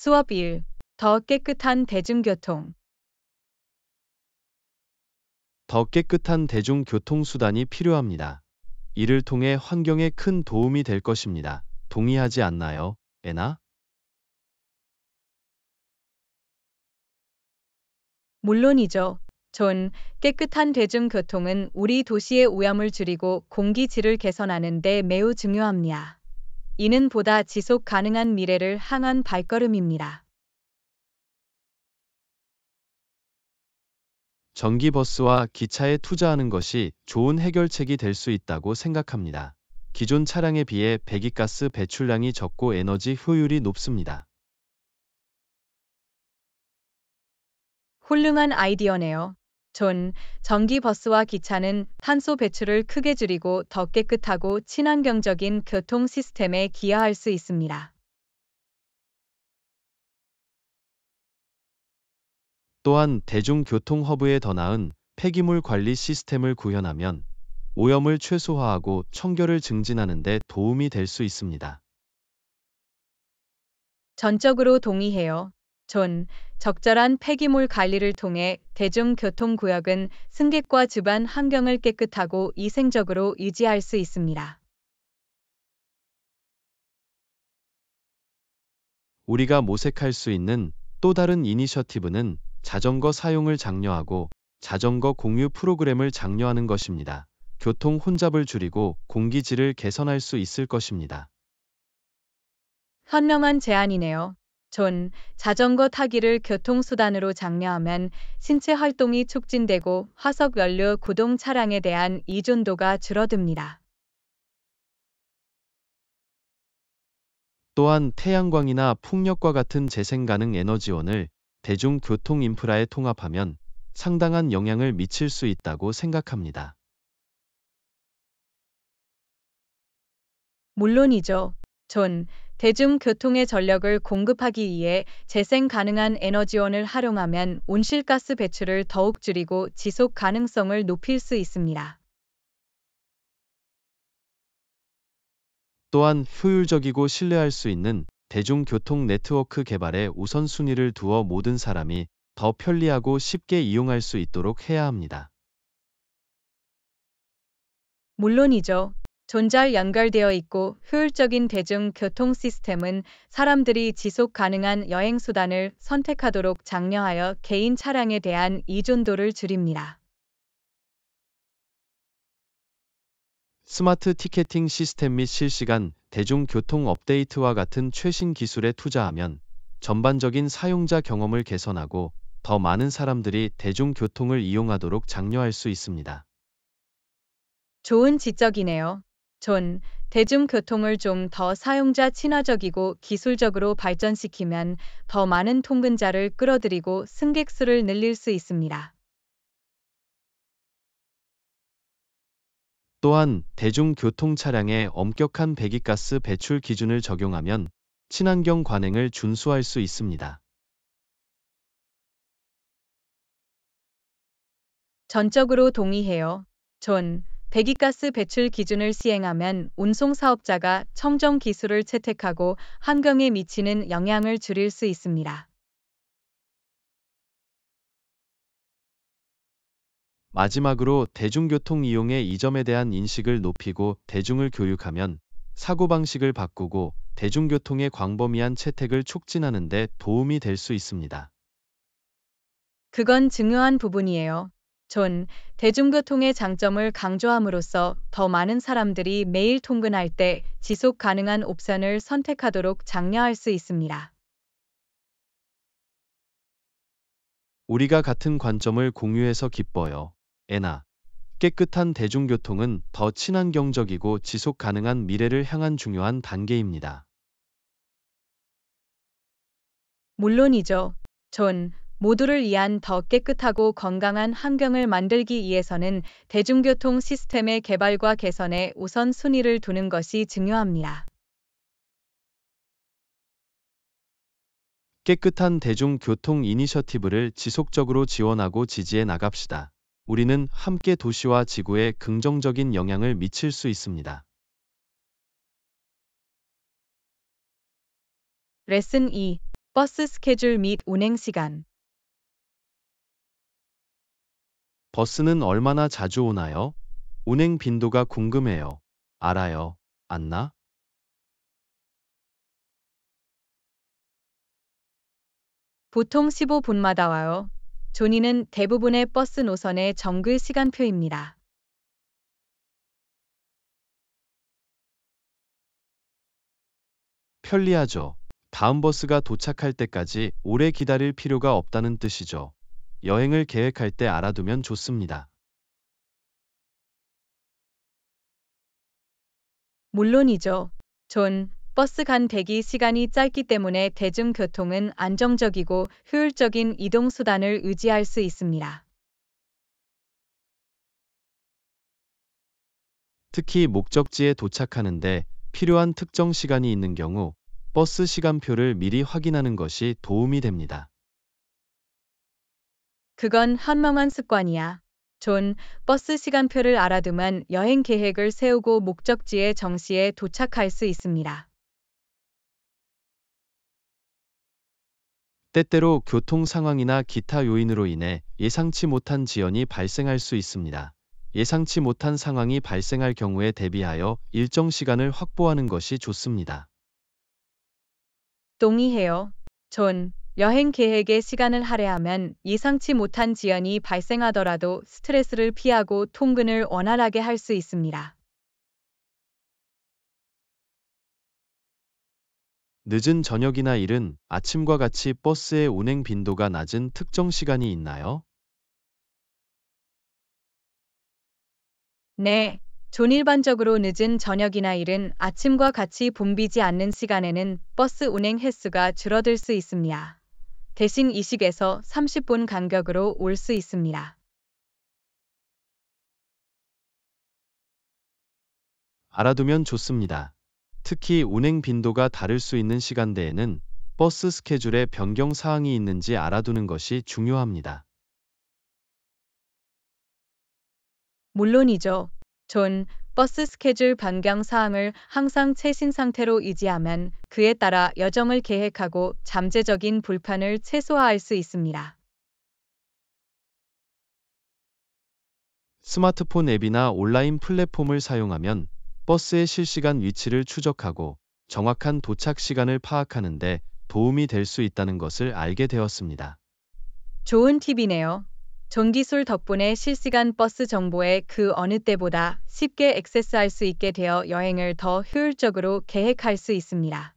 수업 1. 더 깨끗한 대중교통 더 깨끗한 대중교통수단이 필요합니다. 이를 통해 환경에 큰 도움이 될 것입니다. 동의하지 않나요, 에나? 물론이죠. 전 깨끗한 대중교통은 우리 도시의 오염을 줄이고 공기질을 개선하는 데 매우 중요합니다. 이는 보다 지속 가능한 미래를 향한 발걸음입니다. 전기버스와 기차에 투자하는 것이 좋은 해결책이 될 수 있다고 생각합니다. 기존 차량에 비해 배기가스 배출량이 적고 에너지 효율이 높습니다. 훌륭한 아이디어네요. 존, 전기버스와 기차는 탄소 배출을 크게 줄이고 더 깨끗하고 친환경적인 교통 시스템에 기여할 수 있습니다. 또한 대중교통 허브에 더 나은 폐기물 관리 시스템을 구현하면 오염을 최소화하고 청결을 증진하는 데 도움이 될 수 있습니다. 전적으로 동의해요. 전 적절한 폐기물 관리를 통해 대중교통구역은 승객과 주변 환경을 깨끗하고 이생적으로 유지할 수 있습니다. 우리가 모색할 수 있는 또 다른 이니셔티브는 자전거 사용을 장려하고 자전거 공유 프로그램을 장려하는 것입니다. 교통 혼잡을 줄이고 공기질을 개선할 수 있을 것입니다. 현명한 제안이네요. 전 자전거 타기를 교통수단으로 장려하면 신체 활동이 촉진되고 화석 연료 구동 차량에 대한 의존도가 줄어듭니다. 또한 태양광이나 풍력과 같은 재생 가능 에너지원을 대중교통 인프라에 통합하면 상당한 영향을 미칠 수 있다고 생각합니다. 물론이죠. 전 대중교통의 전력을 공급하기 위해 재생 가능한 에너지원을 활용하면 온실가스 배출을 더욱 줄이고 지속 가능성을 높일 수 있습니다. 또한 효율적이고 신뢰할 수 있는 대중교통 네트워크 개발에 우선순위를 두어 모든 사람이 더 편리하고 쉽게 이용할 수 있도록 해야 합니다. 물론이죠. 전잘 연결되어 있고 효율적인 대중교통 시스템은 사람들이 지속 가능한 여행 수단을 선택하도록 장려하여 개인 차량에 대한 이존도를 줄입니다. 스마트 티켓팅 시스템 및 실시간 대중교통 업데이트와 같은 최신 기술에 투자하면 전반적인 사용자 경험을 개선하고 더 많은 사람들이 대중교통을 이용하도록 장려할 수 있습니다. 좋은 지적이네요. 존, 대중교통을 좀 더 사용자 친화적이고 기술적으로 발전시키면 더 많은 통근자를 끌어들이고 승객수를 늘릴 수 있습니다. 또한 대중교통 차량에 엄격한 배기가스 배출 기준을 적용하면 친환경 관행을 준수할 수 있습니다. 전적으로 동의해요. 존, 배기가스 배출 기준을 시행하면 운송사업자가 청정 기술을 채택하고 환경에 미치는 영향을 줄일 수 있습니다. 마지막으로 대중교통 이용의 이 점에 대한 인식을 높이고 대중을 교육하면 사고방식을 바꾸고 대중교통의 광범위한 채택을 촉진하는 데 도움이 될 수 있습니다. 그건 중요한 부분이에요. 존 대중교통의 장점을 강조함으로써 더 많은 사람들이 매일 통근할 때 지속 가능한 옵션을 선택하도록 장려할 수 있습니다. 우리가 같은 관점을 공유해서 기뻐요. 에나. 깨끗한 대중교통은 더 친환경적이고 지속 가능한 미래를 향한 중요한 단계입니다. 물론이죠. 존 모두를 위한 더 깨끗하고 건강한 환경을 만들기 위해서는 대중교통 시스템의 개발과 개선에 우선순위를 두는 것이 중요합니다. 깨끗한 대중교통 이니셔티브를 지속적으로 지원하고 지지해 나갑시다. 우리는 함께 도시와 지구에 긍정적인 영향을 미칠 수 있습니다. 레슨 2. 버스 스케줄 및 운행 시간 버스는 얼마나 자주 오나요? 운행 빈도가 궁금해요. 알아요, 안나? 보통 15분마다 와요. 조니는 대부분의 버스 노선의 정글 시간표입니다. 편리하죠. 다음 버스가 도착할 때까지 오래 기다릴 필요가 없다는 뜻이죠. 여행을 계획할 때 알아두면 좋습니다. 물론이죠. 전 버스 간 대기 시간이 짧기 때문에 대중교통은 안정적이고 효율적인 이동수단을 의지할 수 있습니다. 특히 목적지에 도착하는데 필요한 특정 시간이 있는 경우 버스 시간표를 미리 확인하는 것이 도움이 됩니다. 그건 한멍한 습관이야. 존, 버스 시간표를 알아두면 여행 계획을 세우고 목적지에 정시에 도착할 수 있습니다. 때때로 교통 상황이나 기타 요인으로 인해 예상치 못한 지연이 발생할 수 있습니다. 예상치 못한 상황이 발생할 경우에 대비하여 일정 시간을 확보하는 것이 좋습니다. 동의해요. 존, 여행 계획의 시간을 할애하면 예상치 못한 지연이 발생하더라도 스트레스를 피하고 통근을 원활하게 할 수 있습니다. 늦은 저녁이나 일은 아침과 같이 버스의 운행 빈도가 낮은 특정 시간이 있나요? 네, 존일반적으로 늦은 저녁이나 일은 아침과 같이 붐비지 않는 시간에는 버스 운행 횟수가 줄어들 수 있습니다. 대신 이식에서 30분 간격으로 올 수 있습니다. 알아두면 좋습니다. 특히 운행 빈도가 다를 수 있는 시간대에는 버스 스케줄에 변경 사항이 있는지 알아두는 것이 중요합니다. 물론이죠. 전 버스 스케줄 변경 사항을 항상 최신 상태로 유지하면 그에 따라 여정을 계획하고 잠재적인 불편을 최소화할 수 있습니다. 스마트폰 앱이나 온라인 플랫폼을 사용하면 버스의 실시간 위치를 추적하고 정확한 도착 시간을 파악하는데 도움이 될 수 있다는 것을 알게 되었습니다. 좋은 팁이네요. 전기술 덕분에 실시간 버스 정보에 그 어느 때보다 쉽게 액세스할 수 있게 되어 여행을 더 효율적으로 계획할 수 있습니다.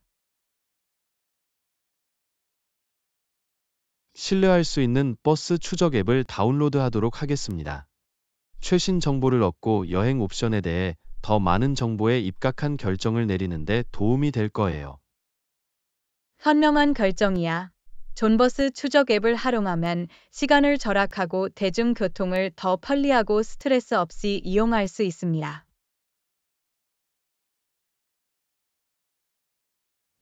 신뢰할 수 있는 버스 추적 앱을 다운로드하도록 하겠습니다. 최신 정보를 얻고 여행 옵션에 대해 더 많은 정보에 입각한 결정을 내리는데 도움이 될 거예요. 현명한 결정이야. 존버스 추적 앱을 활용하면 시간을 절약하고 대중교통을 더 편리하고 스트레스 없이 이용할 수 있습니다.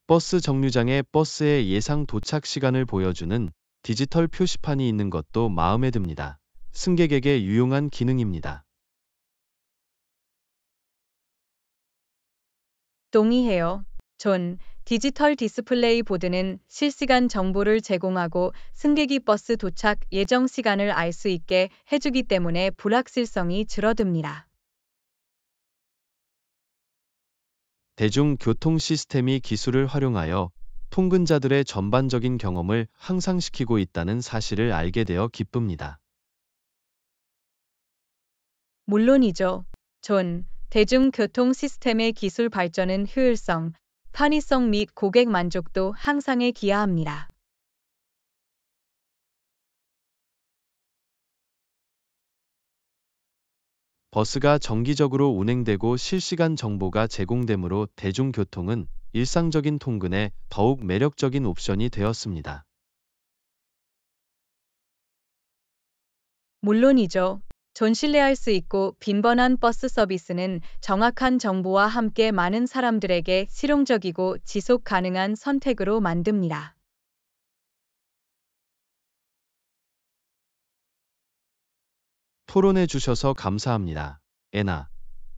버스 정류장에 버스의 예상 도착 시간을 보여주는 디지털 표시판이 있는 것도 마음에 듭니다. 승객에게 유용한 기능입니다. 동의해요. 존, 디지털 디스플레이 보드는 실시간 정보를 제공하고 승객이 버스 도착 예정 시간을 알 수 있게 해주기 때문에 불확실성이 줄어듭니다. 대중교통 시스템이 기술을 활용하여 통근자들의 전반적인 경험을 향상시키고 있다는 사실을 알게 되어 기쁩니다. 물론이죠. 존, 대중교통 시스템의 기술 발전은 효율성, 편의성 및 고객 만족도 향상에 기여합니다. 버스가 정기적으로 운행되고 실시간 정보가 제공되므로 대중교통은 일상적인 통근에 더욱 매력적인 옵션이 되었습니다. 물론이죠. 존신뢰할 수 있고 빈번한 버스 서비스는 정확한 정보와 함께 많은 사람들에게 실용적이고 지속 가능한 선택으로 만듭니다. 토론해 주셔서 감사합니다. 에나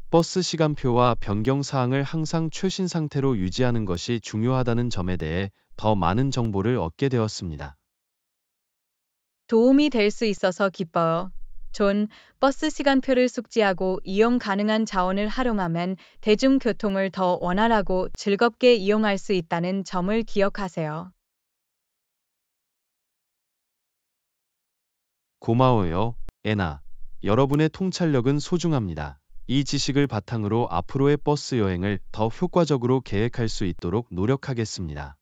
버스 시간표와 변경 사항을 항상 최신 상태로 유지하는 것이 중요하다는 점에 대해 더 많은 정보를 얻게 되었습니다. 도움이 될 수 있어서 기뻐요. 존, 버스 시간표를 숙지하고 이용 가능한 자원을 활용하면 대중교통을 더 원활하고 즐겁게 이용할 수 있다는 점을 기억하세요. 고마워요, 에나. 여러분의 통찰력은 소중합니다. 이 지식을 바탕으로 앞으로의 버스 여행을 더 효과적으로 계획할 수 있도록 노력하겠습니다.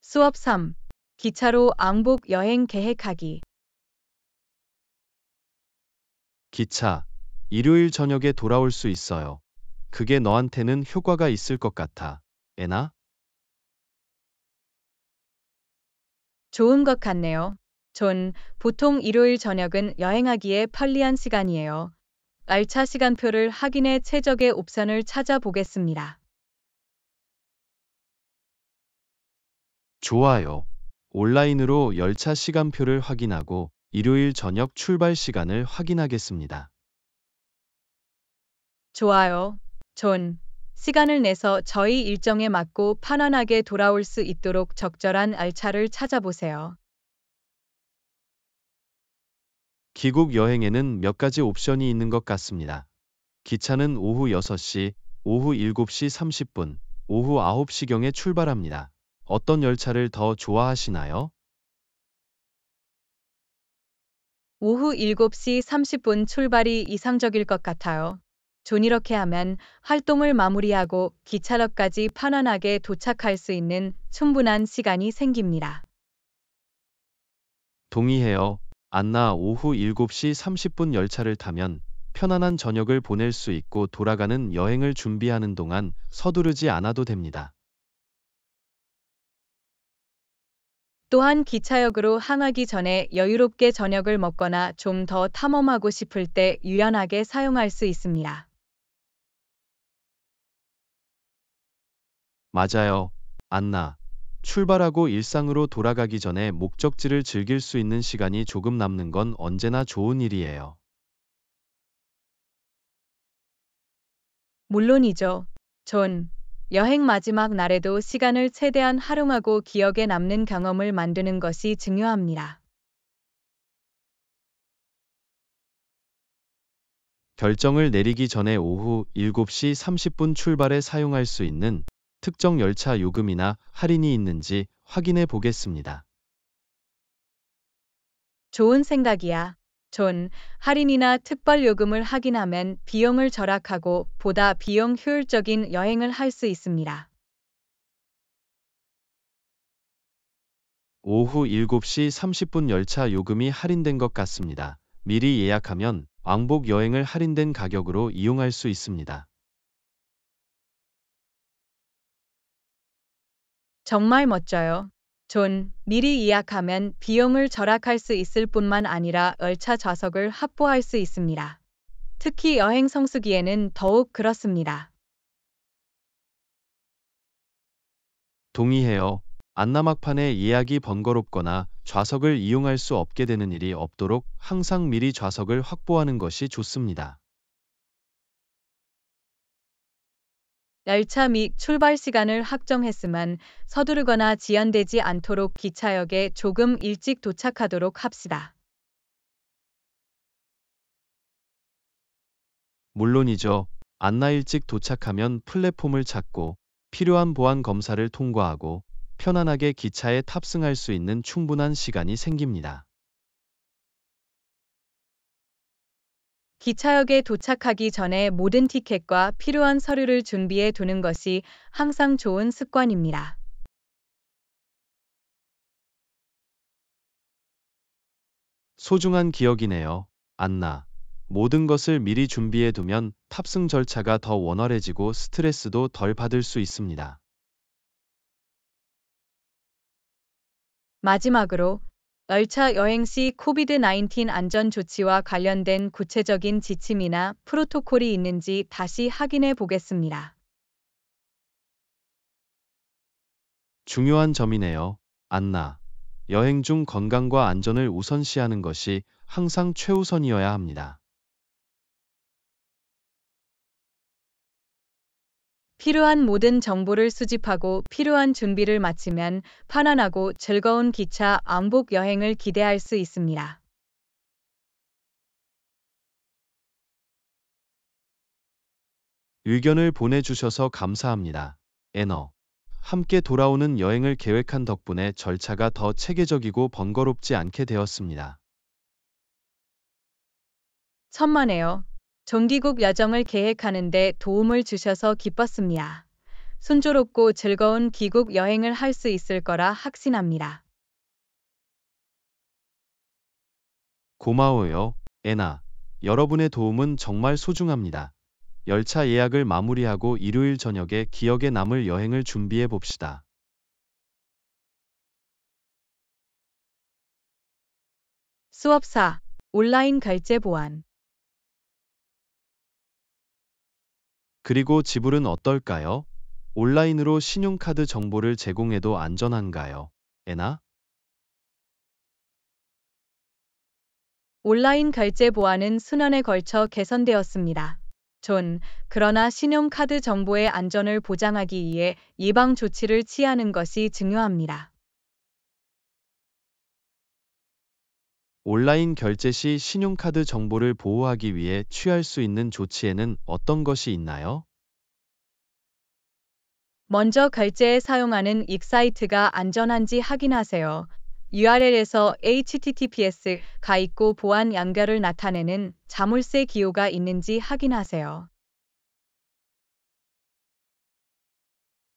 수업 3. 기차로 왕복 여행 계획하기. 기차, 일요일 저녁에 돌아올 수 있어요. 그게 너한테는 효과가 있을 것 같아. 애나? 좋은 것 같네요. 전 보통 일요일 저녁은 여행하기에 편리한 시간이에요. 알차 시간표를 확인해 최적의 옵션을 찾아보겠습니다. 좋아요. 온라인으로 열차 시간표를 확인하고 일요일 저녁 출발 시간을 확인하겠습니다. 좋아요. 존. 시간을 내서 저희 일정에 맞고 편안하게 돌아올 수 있도록 적절한 알차를 찾아보세요. 귀국 여행에는 몇 가지 옵션이 있는 것 같습니다. 기차는 오후 6시, 오후 7시 30분, 오후 9시경에 출발합니다. 어떤 열차를 더 좋아하시나요? 오후 7시 30분 출발이 이상적일 것 같아요. 존 이렇게 하면 활동을 마무리하고 기차역까지 편안하게 도착할 수 있는 충분한 시간이 생깁니다. 동의해요. 안나 오후 7시 30분 열차를 타면 편안한 저녁을 보낼 수 있고 돌아가는 여행을 준비하는 동안 서두르지 않아도 됩니다. 또한 기차역으로 항하기 전에 여유롭게 저녁을 먹거나 좀 더 탐험하고 싶을 때 유연하게 사용할 수 있습니다. 맞아요. 안나. 출발하고 일상으로 돌아가기 전에 목적지를 즐길 수 있는 시간이 조금 남는 건 언제나 좋은 일이에요. 물론이죠. 전 여행 마지막 날에도 시간을 최대한 활용하고 기억에 남는 경험을 만드는 것이 중요합니다. 결정을 내리기 전에 오후 7시 30분 출발에 사용할 수 있는 특정 열차 요금이나 할인이 있는지 확인해 보겠습니다. 좋은 생각이야. 전 할인이나 특별 요금을 확인하면 비용을 절약하고 보다 비용 효율적인 여행을 할 수 있습니다. 오후 7시 30분 열차 요금이 할인된 것 같습니다. 미리 예약하면 왕복 여행을 할인된 가격으로 이용할 수 있습니다. 정말 멋져요. 존, 미리 예약하면 비용을 절약할 수 있을 뿐만 아니라 열차 좌석을 확보할 수 있습니다. 특히 여행 성수기에는 더욱 그렇습니다. 동의해요. 안나막판에 예약이 번거롭거나 좌석을 이용할 수 없게 되는 일이 없도록 항상 미리 좌석을 확보하는 것이 좋습니다. 열차 및 출발 시간을 확정했으만 서두르거나 지연되지 않도록 기차역에 조금 일찍 도착하도록 합시다. 물론이죠. 안나 일찍 도착하면 플랫폼을 찾고 필요한 보안 검사를 통과하고 편안하게 기차에 탑승할 수 있는 충분한 시간이 생깁니다. 기차역에 도착하기 전에 모든 티켓과 필요한 서류를 준비해 두는 것이 항상 좋은 습관입니다. 소중한 기억이네요. 안나. 모든 것을 미리 준비해 두면 탑승 절차가 더 원활해지고 스트레스도 덜 받을 수 있습니다. 마지막으로 열차 여행 시 코비드-19 안전 조치와 관련된 구체적인 지침이나 프로토콜이 있는지 다시 확인해 보겠습니다. 중요한 점이네요. 안나. 여행 중 건강과 안전을 우선시하는 것이 항상 최우선이어야 합니다. 필요한 모든 정보를 수집하고 필요한 준비를 마치면 편안하고 즐거운 기차 왕복 여행을 기대할 수 있습니다. 의견을 보내주셔서 감사합니다. 에너. 함께 돌아오는 여행을 계획한 덕분에 절차가 더 체계적이고 번거롭지 않게 되었습니다. 천만에요. 정기국 여정을 계획하는 데 도움을 주셔서 기뻤습니다. 순조롭고 즐거운 귀국 여행을 할 수 있을 거라 확신합니다. 고마워요, 애나 여러분의 도움은 정말 소중합니다. 열차 예약을 마무리하고 일요일 저녁에 기억에 남을 여행을 준비해 봅시다. 수업사, 온라인 결제 보안 그리고 지불은 어떨까요? 온라인으로 신용카드 정보를 제공해도 안전한가요? 에나? 온라인 결제 보안은 수년에 걸쳐 개선되었습니다. 존, 그러나 신용카드 정보의 안전을 보장하기 위해 예방 조치를 취하는 것이 중요합니다. 온라인 결제 시 신용카드 정보를 보호하기 위해 취할 수 있는 조치에는 어떤 것이 있나요? 먼저 결제에 사용하는 익사이트가 안전한지 확인하세요. URL에서 https 가 있고 보안 양결을 나타내는 자물쇠 기호가 있는지 확인하세요.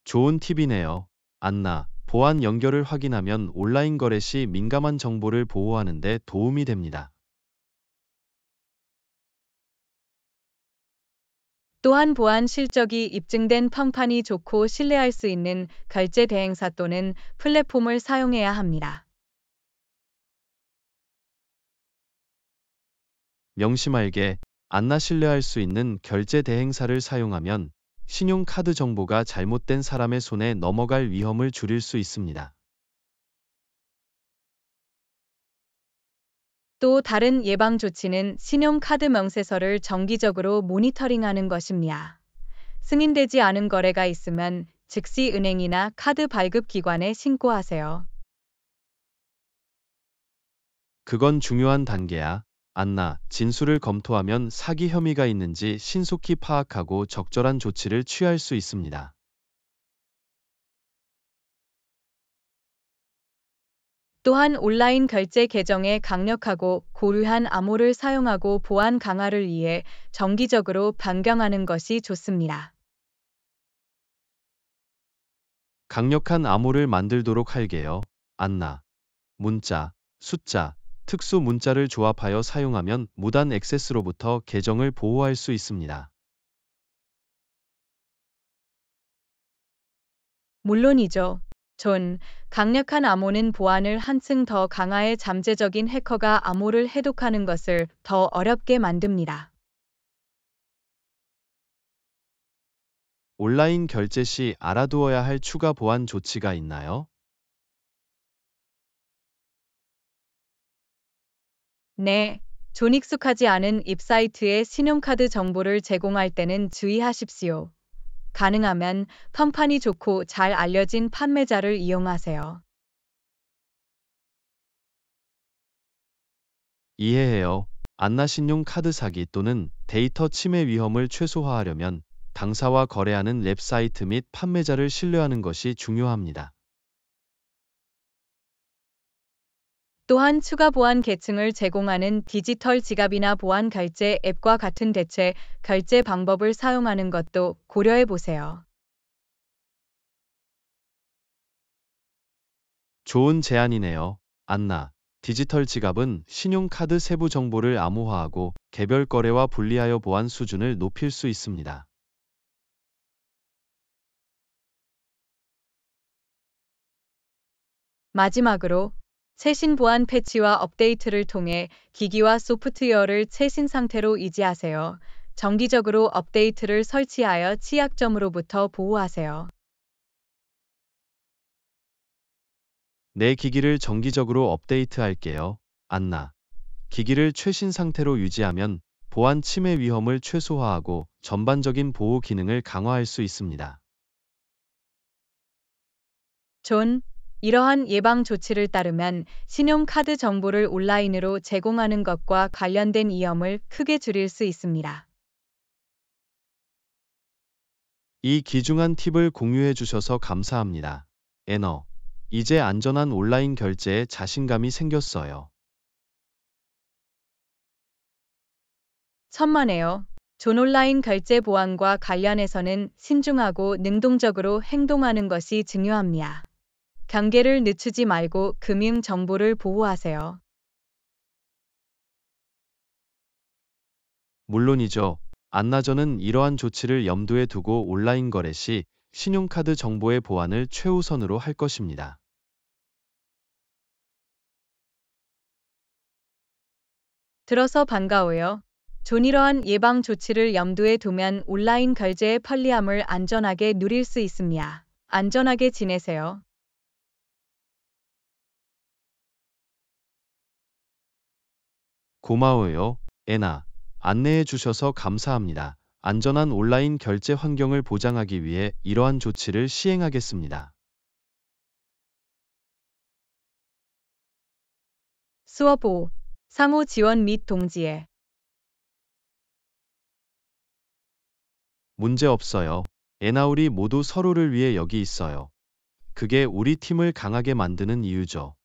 좋은 팁이네요. 안나. 보안 연결을 확인하면 온라인 거래 시 민감한 정보를 보호하는 데 도움이 됩니다. 또한 보안 실적이 입증된 평판이 좋고 신뢰할 수 있는 결제 대행사 또는 플랫폼을 사용해야 합니다. 명심할게 안나 신뢰할 수 있는 결제 대행사를 사용하면 신용카드 정보가 잘못된 사람의 손에 넘어갈 위험을 줄일 수 있습니다. 또 다른 예방 조치는 신용카드 명세서를 정기적으로 모니터링하는 것입니다. 승인되지 않은 거래가 있으면 즉시 은행이나 카드 발급 기관에 신고하세요. 그건 중요한 단계야. 안나, 진술을 검토하면 사기 혐의가 있는지 신속히 파악하고 적절한 조치를 취할 수 있습니다. 또한 온라인 결제 계정에 강력하고 고루한 암호를 사용하고 보안 강화를 위해 정기적으로 변경하는 것이 좋습니다. 강력한 암호를 만들도록 할게요. 안나, 문자, 숫자, 특수 문자를 조합하여 사용하면 무단 액세스로부터 계정을 보호할 수 있습니다. 물론이죠. 전 강력한 암호는 보안을 한층 더 강화해 잠재적인 해커가 암호를 해독하는 것을 더 어렵게 만듭니다. 온라인 결제 시 알아두어야 할 추가 보안 조치가 있나요? 네, 존 익숙하지 않은 입사이트에 신용카드 정보를 제공할 때는 주의하십시오. 가능하면 평판이 좋고 잘 알려진 판매자를 이용하세요. 이해해요. 안나 신용카드 사기 또는 데이터 침해 위험을 최소화하려면 당사와 거래하는 랩사이트및 판매자를 신뢰하는 것이 중요합니다. 또한 추가 보안 계층을 제공하는 디지털 지갑이나 보안 결제 앱과 같은 대체 결제 방법을 사용하는 것도 고려해 보세요. 좋은 제안이네요. 안나. 디지털 지갑은 신용카드 세부 정보를 암호화하고 개별 거래와 분리하여 보안 수준을 높일 수 있습니다. 마지막으로 최신 보안 패치와 업데이트를 통해 기기와 소프트웨어를 최신 상태로 유지하세요. 정기적으로 업데이트를 설치하여 취약점으로부터 보호하세요. 내 기기를 정기적으로 업데이트할게요. 안나. 기기를 최신 상태로 유지하면 보안 침해 위험을 최소화하고 전반적인 보호 기능을 강화할 수 있습니다. 존, 이러한 예방 조치를 따르면 신용카드 정보를 온라인으로 제공하는 것과 관련된 위험을 크게 줄일 수 있습니다. 이 귀중한 팁을 공유해 주셔서 감사합니다. 에너. 이제 안전한 온라인 결제에 자신감이 생겼어요. 천만에요. 존온라인 결제 보안과 관련해서는 신중하고 능동적으로 행동하는 것이 중요합니다. 경계를 늦추지 말고 금융 정보를 보호하세요. 물론이죠. 안나전은 이러한 조치를 염두에 두고 온라인 거래 시 신용카드 정보의 보안을 최우선으로 할 것입니다. 들어서 반가워요. 존이러한 예방 조치를 염두에 두면 온라인 결제의 편리함을 안전하게 누릴 수 있습니다. 안전하게 지내세요. 고마워요, 애나. 안내해 주셔서 감사합니다. 안전한 온라인 결제 환경을 보장하기 위해 이러한 조치를 시행하겠습니다. 수업 5. 상호 지원 및동지에 문제 없어요. 애나 우리 모두 서로를 위해 여기 있어요. 그게 우리 팀을 강하게 만드는 이유죠.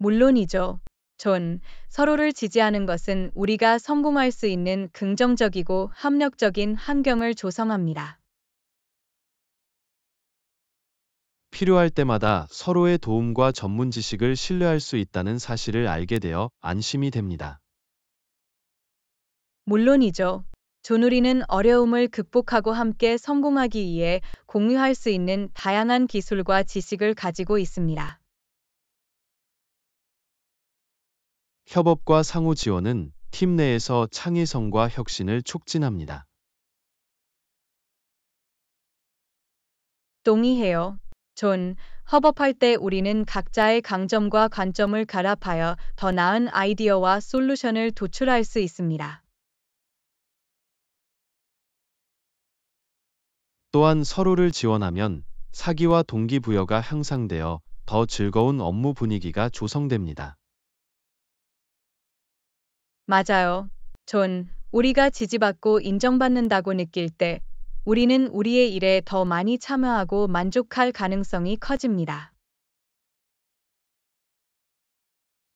물론이죠. 전 서로를 지지하는 것은 우리가 성공할 수 있는 긍정적이고 합력적인 환경을 조성합니다. 필요할 때마다 서로의 도움과 전문 지식을 신뢰할 수 있다는 사실을 알게 되어 안심이 됩니다. 물론이죠. 조누리는 어려움을 극복하고 함께 성공하기 위해 공유할 수 있는 다양한 기술과 지식을 가지고 있습니다. 협업과 상호 지원은 팀 내에서 창의성과 혁신을 촉진합니다. 동의해요. 존, 협업할 때 우리는 각자의 강점과 관점을 갈아파여 더 나은 아이디어와 솔루션을 도출할 수 있습니다. 또한 서로를 지원하면 사기와 동기부여가 향상되어 더 즐거운 업무 분위기가 조성됩니다. 맞아요. 전 우리가 지지받고 인정받는다고 느낄 때 우리는 우리의 일에 더 많이 참여하고 만족할 가능성이 커집니다.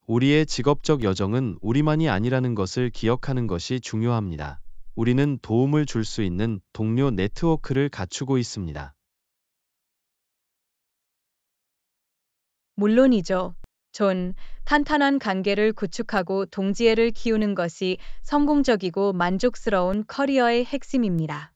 우리의 직업적 여정은 우리만이 아니라는 것을 기억하는 것이 중요합니다. 우리는 도움을 줄 수 있는 동료 네트워크를 갖추고 있습니다. 물론이죠. 존, 탄탄한 관계를 구축하고 동지애를 키우는 것이 성공적이고 만족스러운 커리어의 핵심입니다.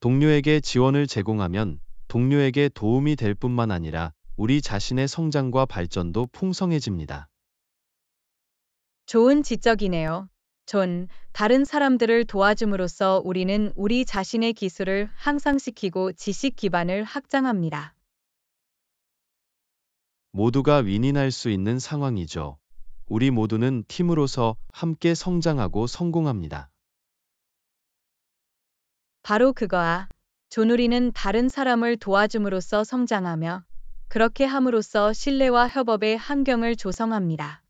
동료에게 지원을 제공하면 동료에게 도움이 될 뿐만 아니라 우리 자신의 성장과 발전도 풍성해집니다. 좋은 지적이네요. 전 다른 사람들을 도와줌으로써 우리는 우리 자신의 기술을 향상시키고 지식 기반을 확장합니다. 모두가 윈윈할 수 있는 상황이죠. 우리 모두는 팀으로서 함께 성장하고 성공합니다. 바로 그거야. 조누리는 다른 사람을 도와줌으로써 성장하며 그렇게 함으로써 신뢰와 협업의 환경을 조성합니다.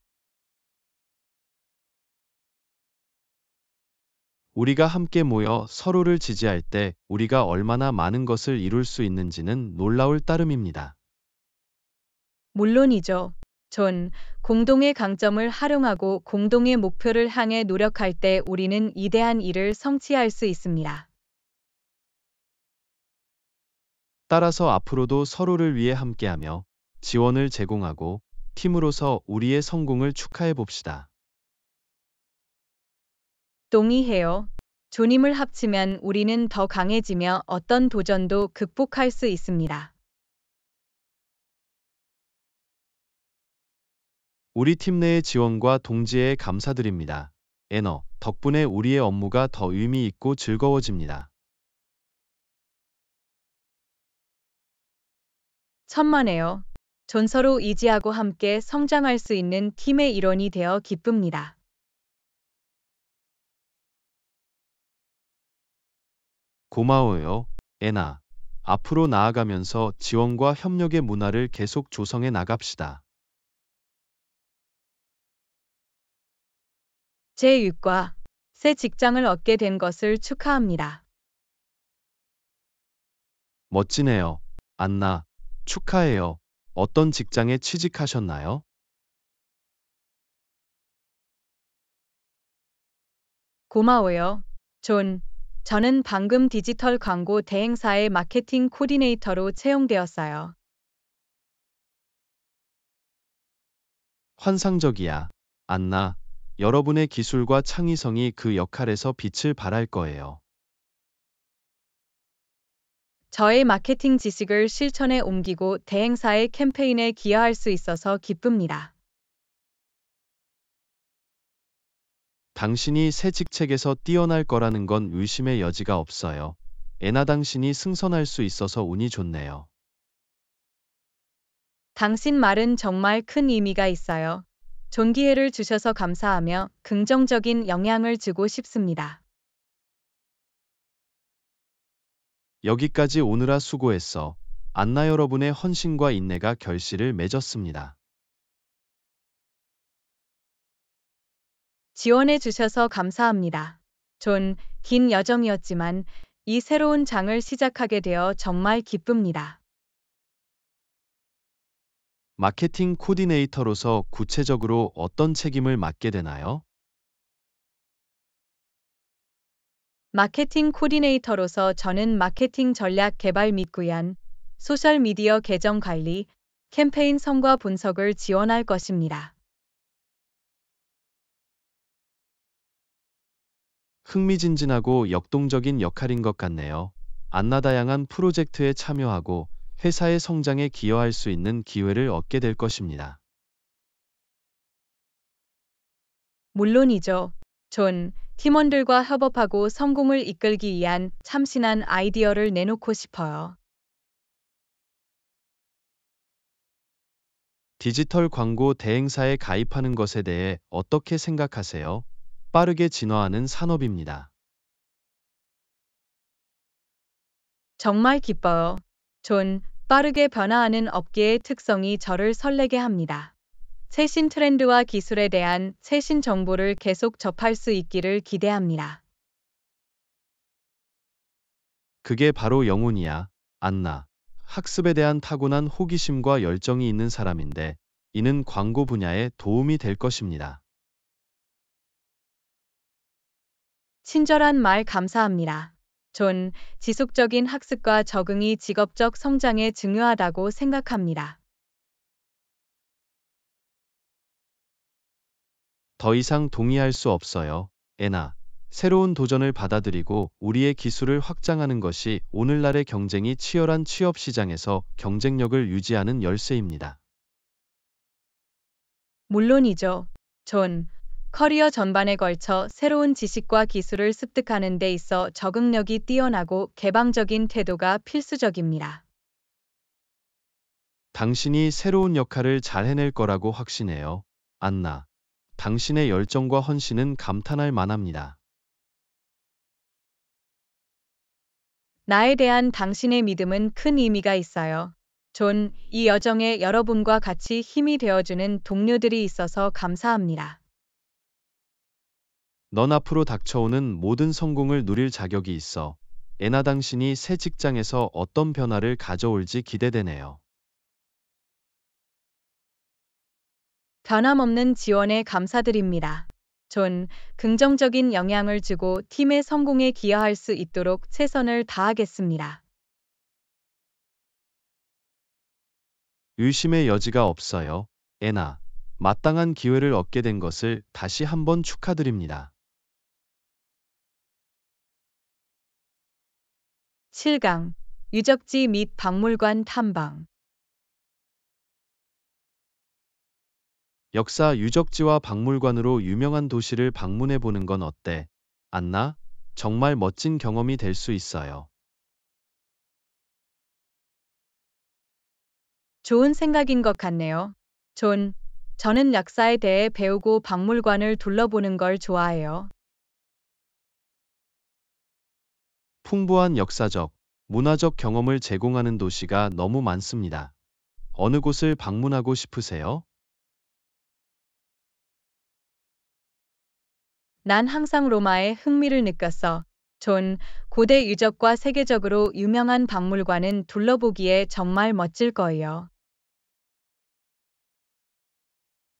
우리가 함께 모여 서로를 지지할 때 우리가 얼마나 많은 것을 이룰 수 있는지는 놀라울 따름입니다. 물론이죠. 전 공동의 강점을 활용하고 공동의 목표를 향해 노력할 때 우리는 이대한 일을 성취할 수 있습니다. 따라서 앞으로도 서로를 위해 함께하며 지원을 제공하고 팀으로서 우리의 성공을 축하해 봅시다. 동의해요. 존임을 합치면 우리는 더 강해지며 어떤 도전도 극복할 수 있습니다. 우리 팀 내의 지원과 동지에 감사드립니다. 에너, 덕분에 우리의 업무가 더 의미 있고 즐거워집니다. 천만에요. 전서로 이지하고 함께 성장할 수 있는 팀의 일원이 되어 기쁩니다. 고마워요, 애나. 앞으로 나아가면서 지원과 협력의 문화를 계속 조성해 나갑시다. 제6과 새 직장을 얻게 된 것을 축하합니다. 멋지네요. 안나, 축하해요. 어떤 직장에 취직하셨나요? 고마워요, 존. 저는 방금 디지털 광고 대행사의 마케팅 코디네이터로 채용되었어요. 환상적이야. 안나, 여러분의 기술과 창의성이 그 역할에서 빛을 발할 거예요. 저의 마케팅 지식을 실천에 옮기고 대행사의 캠페인에 기여할 수 있어서 기쁩니다. 당신이 새 직책에서 뛰어날 거라는 건 의심의 여지가 없어요. 에나 당신이 승선할 수 있어서 운이 좋네요. 당신 말은 정말 큰 의미가 있어요. 존기회를 주셔서 감사하며 긍정적인 영향을 주고 싶습니다. 여기까지 오느라 수고했어. 안나 여러분의 헌신과 인내가 결실을 맺었습니다. 지원해 주셔서 감사합니다. 존, 긴 여정이었지만 이 새로운 장을 시작하게 되어 정말 기쁩니다. 마케팅 코디네이터로서 구체적으로 어떤 책임을 맡게 되나요? 마케팅 코디네이터로서 저는 마케팅 전략 개발 및 구현, 소셜미디어 계정 관리, 캠페인 성과 분석을 지원할 것입니다. 흥미진진하고 역동적인 역할인 것 같네요. 안나 다양한 프로젝트에 참여하고 회사의 성장에 기여할 수 있는 기회를 얻게 될 것입니다. 물론이죠. 존, 팀원들과 협업하고 성공을 이끌기 위한 참신한 아이디어를 내놓고 싶어요. 디지털 광고 대행사에 가입하는 것에 대해 어떻게 생각하세요? 빠르게 진화하는 산업입니다. 정말 기뻐요. 존, 빠르게 변화하는 업계의 특성이 저를 설레게 합니다. 최신 트렌드와 기술에 대한 최신 정보를 계속 접할 수 있기를 기대합니다. 그게 바로 영혼이야, 안나. 학습에 대한 타고난 호기심과 열정이 있는 사람인데, 이는 광고 분야에 도움이 될 것입니다. 친절한 말 감사합니다. 전 지속적인 학습과 적응이 직업적 성장에 중요하다고 생각합니다. 더 이상 동의할 수 없어요. 에나. 새로운 도전을 받아들이고 우리의 기술을 확장하는 것이 오늘날의 경쟁이 치열한 취업 시장에서 경쟁력을 유지하는 열쇠입니다. 물론이죠. 전 커리어 전반에 걸쳐 새로운 지식과 기술을 습득하는 데 있어 적응력이 뛰어나고 개방적인 태도가 필수적입니다. 당신이 새로운 역할을 잘 해낼 거라고 확신해요. 안나. 당신의 열정과 헌신은 감탄할 만합니다. 나에 대한 당신의 믿음은 큰 의미가 있어요. 존, 이 여정에 여러분과 같이 힘이 되어주는 동료들이 있어서 감사합니다. 넌 앞으로 닥쳐오는 모든 성공을 누릴 자격이 있어. 에나 당신이 새 직장에서 어떤 변화를 가져올지 기대되네요. 변함없는 지원에 감사드립니다. 존, 긍정적인 영향을 주고 팀의 성공에 기여할 수 있도록 최선을 다하겠습니다. 의심의 여지가 없어요. 에나 마땅한 기회를 얻게 된 것을 다시 한번 축하드립니다. 7강 유적지 및 박물관 탐방 역사 유적지와 박물관으로 유명한 도시를 방문해 보는 건 어때? 안나? 정말 멋진 경험이 될 수 있어요. 좋은 생각인 것 같네요. 존, 저는 역사에 대해 배우고 박물관을 둘러보는 걸 좋아해요. 풍부한 역사적, 문화적 경험을 제공하는 도시가 너무 많습니다. 어느 곳을 방문하고 싶으세요? 난 항상 로마에 흥미를 느꼈어. 존, 고대 유적과 세계적으로 유명한 박물관은 둘러보기에 정말 멋질 거예요.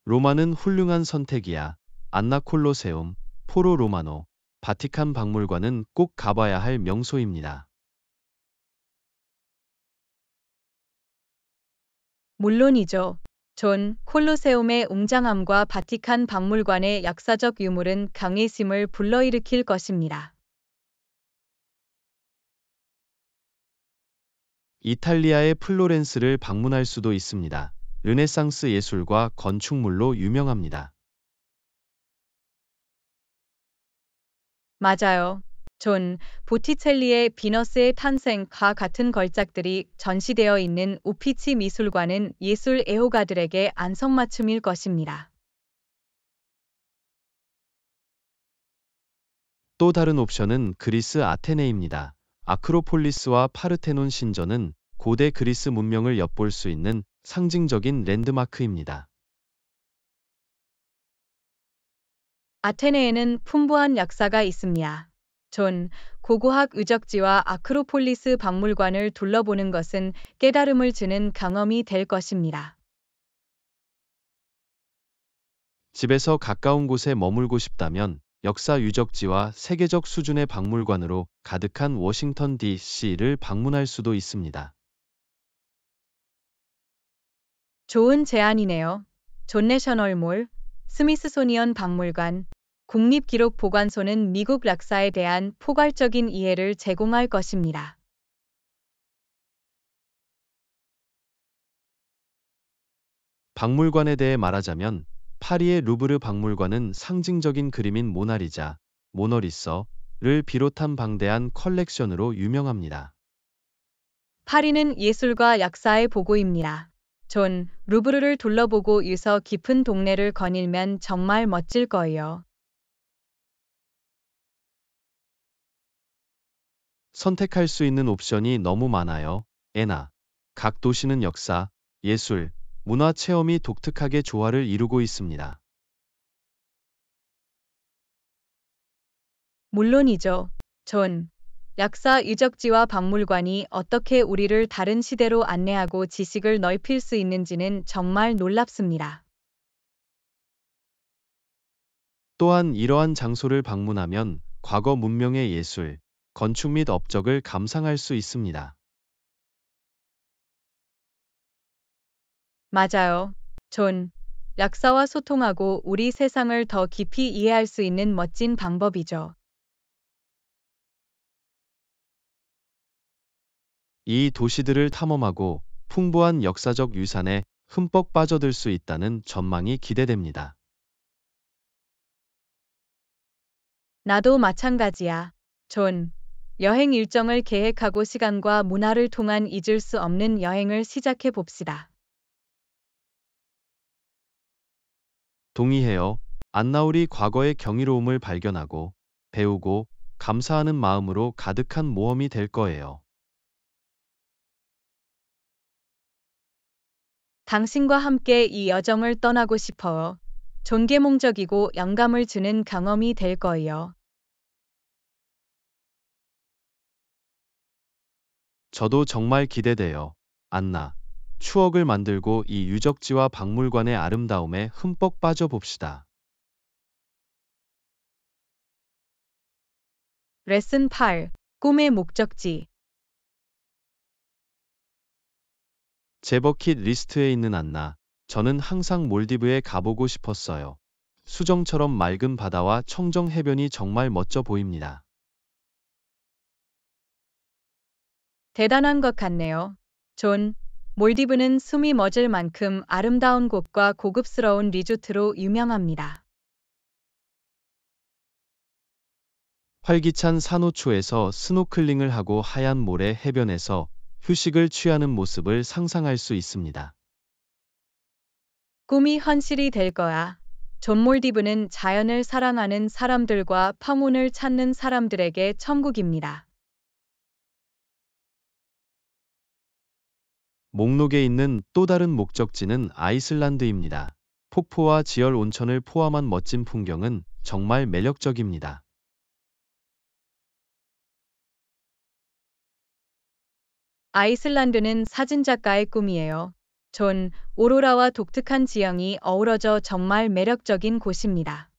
로마는 훌륭한 선택이야. 안나 콜로세움, 포로 로마노, 바티칸 박물관은 꼭 가봐야 할 명소입니다. 물론이죠. 존 콜로세움의 웅장함과 바티칸 박물관의 역사적 유물은 강의심을 불러일으킬 것입니다. 이탈리아의 플로렌스를 방문할 수도 있습니다. 르네상스 예술과 건축물로 유명합니다. 맞아요. 존 보티첼리의 비너스의 탄생과 같은 걸작들이 전시되어 있는 우피치 미술관은 예술 애호가들에게 안성맞춤일 것입니다. 또 다른 옵션은 그리스 아테네입니다. 아크로폴리스와 파르테논 신전은 고대 그리스 문명을 엿볼 수 있는 상징적인 랜드마크입니다. 아테네에는 풍부한 약사가 있습니다. 존, 고고학 유적지와 아크로폴리스 박물관을 둘러보는 것은 깨달음을 주는 경험이 될 것입니다. 집에서 가까운 곳에 머물고 싶다면 역사 유적지와 세계적 수준의 박물관으로 가득한 워싱턴 DC를 방문할 수도 있습니다. 좋은 제안이네요. 존 내셔널몰, 스미스소니언 박물관, 국립기록보관소는 미국 락사에 대한 포괄적인 이해를 제공할 것입니다. 박물관에 대해 말하자면 파리의 루브르 박물관은 상징적인 그림인 모나리자, 모너리서를 비롯한 방대한 컬렉션으로 유명합니다. 파리는 예술과 약사의 보고입니다. 존 루브르를 둘러보고 유서 깊은 동네를 거닐면 정말 멋질 거예요. 선택할 수 있는 옵션이 너무 많아요. 에나. 각 도시는 역사, 예술, 문화 체험이 독특하게 조화를 이루고 있습니다. 물론이죠. 존 약사 유적지와 박물관이 어떻게 우리를 다른 시대로 안내하고 지식을 넓힐 수 있는지는 정말 놀랍습니다. 또한 이러한 장소를 방문하면 과거 문명의 예술, 건축 및 업적을 감상할 수 있습니다. 맞아요. 존. 약사와 소통하고 우리 세상을 더 깊이 이해할 수 있는 멋진 방법이죠. 이 도시들을 탐험하고 풍부한 역사적 유산에 흠뻑 빠져들 수 있다는 전망이 기대됩니다. 나도 마찬가지야. 존. 여행 일정을 계획하고 시간과 문화를 통한 잊을 수 없는 여행을 시작해 봅시다. 동의해요. 안나울이 과거의 경이로움을 발견하고 배우고 감사하는 마음으로 가득한 모험이 될 거예요. 당신과 함께 이 여정을 떠나고 싶어요. 존개몽적이고 영감을 주는 경험이 될 거예요. 저도 정말 기대돼요. 안나. 추억을 만들고 이 유적지와 박물관의 아름다움에 흠뻑 빠져봅시다. 레슨 8. 꿈의 목적지 제 버킷 리스트에 있는 안나. 저는 항상 몰디브에 가보고 싶었어요. 수정처럼 맑은 바다와 청정 해변이 정말 멋져 보입니다. 대단한 것 같네요. 존, 몰디브는 숨이 멎을 만큼 아름다운 곳과 고급스러운 리조트로 유명합니다. 활기찬 산호초에서 스노클링을 하고 하얀 모래 해변에서 휴식을 취하는 모습을 상상할 수 있습니다. 꿈이 현실이 될 거야. 존 몰디브는 자연을 사랑하는 사람들과 파문을 찾는 사람들에게 천국입니다. 목록에 있는 또 다른 목적지는 아이슬란드입니다. 폭포와 지열 온천을 포함한 멋진 풍경은 정말 매력적입니다. 아이슬란드는 사진작가의 꿈이에요. 전 오로라와 독특한 지형이 어우러져 정말 매력적인 곳입니다.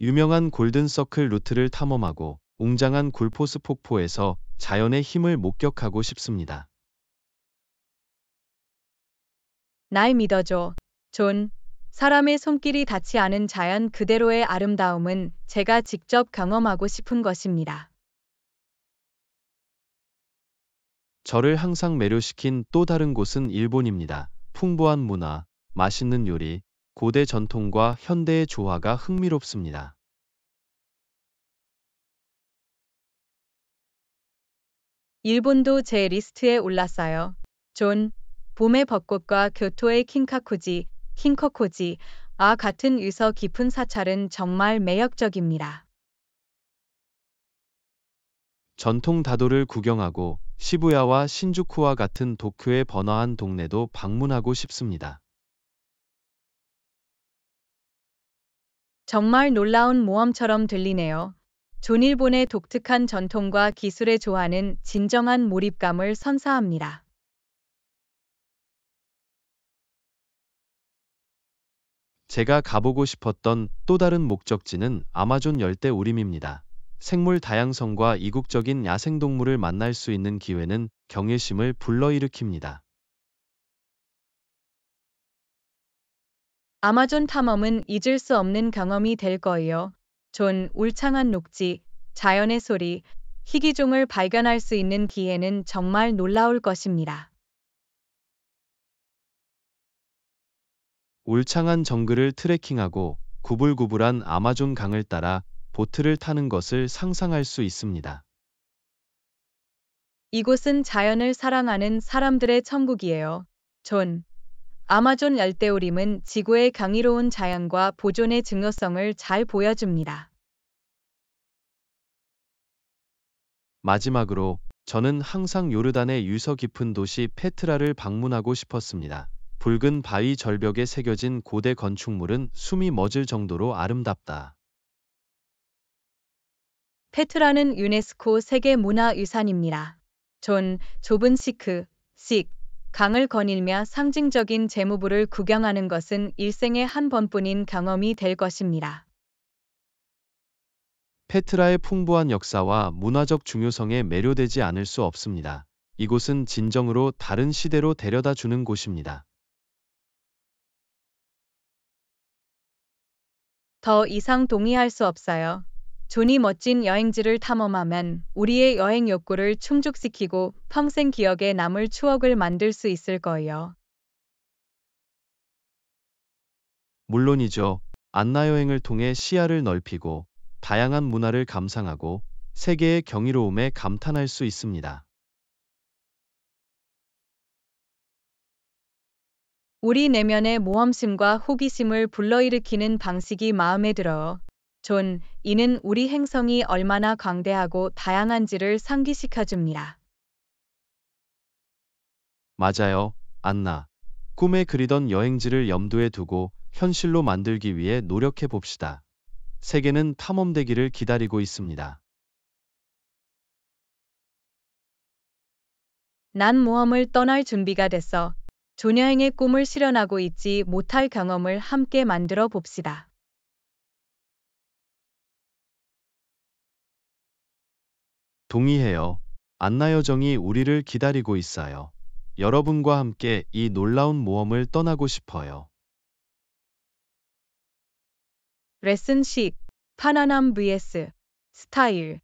유명한 골든서클 루트를 탐험하고 웅장한 골포스 폭포에서 자연의 힘을 목격하고 싶습니다. 날 믿어줘. 존, 사람의 손길이 닿지 않은 자연 그대로의 아름다움은 제가 직접 경험하고 싶은 것입니다. 저를 항상 매료시킨 또 다른 곳은 일본입니다. 풍부한 문화, 맛있는 요리, 고대 전통과 현대의 조화가 흥미롭습니다. 일본도 제 리스트에 올랐어요. 존, 봄의 벚꽃과 교토의 킹카쿠지, 킹커코지, 아 같은 유서 깊은 사찰은 정말 매력적입니다. 전통 다도를 구경하고 시부야와 신주쿠와 같은 도쿄의 번화한 동네도 방문하고 싶습니다. 정말 놀라운 모험처럼 들리네요. 존일본의 독특한 전통과 기술에좋아하는 진정한 몰입감을 선사합니다. 제가 가보고 싶었던 또 다른 목적지는 아마존 열대 우림입니다. 생물 다양성과 이국적인 야생동물을 만날 수 있는 기회는 경외심을 불러일으킵니다. 아마존 탐험은 잊을 수 없는 경험이 될 거예요. 존 울창한 녹지, 자연의 소리, 희귀종을 발견할 수 있는 기회는 정말 놀라울 것입니다. 울창한 정글을 트레킹하고 구불구불한 아마존 강을 따라 보트를 타는 것을 상상할 수 있습니다. 이곳은 자연을 사랑하는 사람들의 천국이에요. 존. 아마존 열대우림은 지구의 강의로운 자연과 보존의 증요성을잘 보여줍니다. 마지막으로 저는 항상 요르단의 유서 깊은 도시 페트라를 방문하고 싶었습니다. 붉은 바위 절벽에 새겨진 고대 건축물은 숨이 멎을 정도로 아름답다. 페트라는 유네스코 세계문화유산입니다. 존 좁은 시크, 식, 강을 거닐며 상징적인 재무부를 구경하는 것은 일생에 한 번뿐인 경험이 될 것입니다. 페트라의 풍부한 역사와 문화적 중요성에 매료되지 않을 수 없습니다. 이곳은 진정으로 다른 시대로 데려다 주는 곳입니다. 더 이상 동의할 수 없어요. 존이 멋진 여행지를 탐험하면 우리의 여행 욕구를 충족시키고 평생 기억에 남을 추억을 만들 수 있을 거예요. 물론이죠. 안나 여행을 통해 시야를 넓히고 다양한 문화를 감상하고 세계의 경이로움에 감탄할 수 있습니다. 우리 내면의 모험심과 호기심을 불러일으키는 방식이 마음에 들어. 존, 이는 우리 행성이 얼마나 광대하고 다양한지를 상기시켜줍니다. 맞아요, 안나. 꿈에 그리던 여행지를 염두에 두고 현실로 만들기 위해 노력해 봅시다. 세계는 탐험되기를 기다리고 있습니다. 난 모험을 떠날 준비가 됐어. 조녀행의 꿈을 실현하고 있지 못할 경험을 함께 만들어 봅시다. 동의해요. 안나여정이 우리를 기다리고 있어요. 여러분과 함께 이 놀라운 모험을 떠나고 싶어요. 레슨 식 파나남 vs 스타일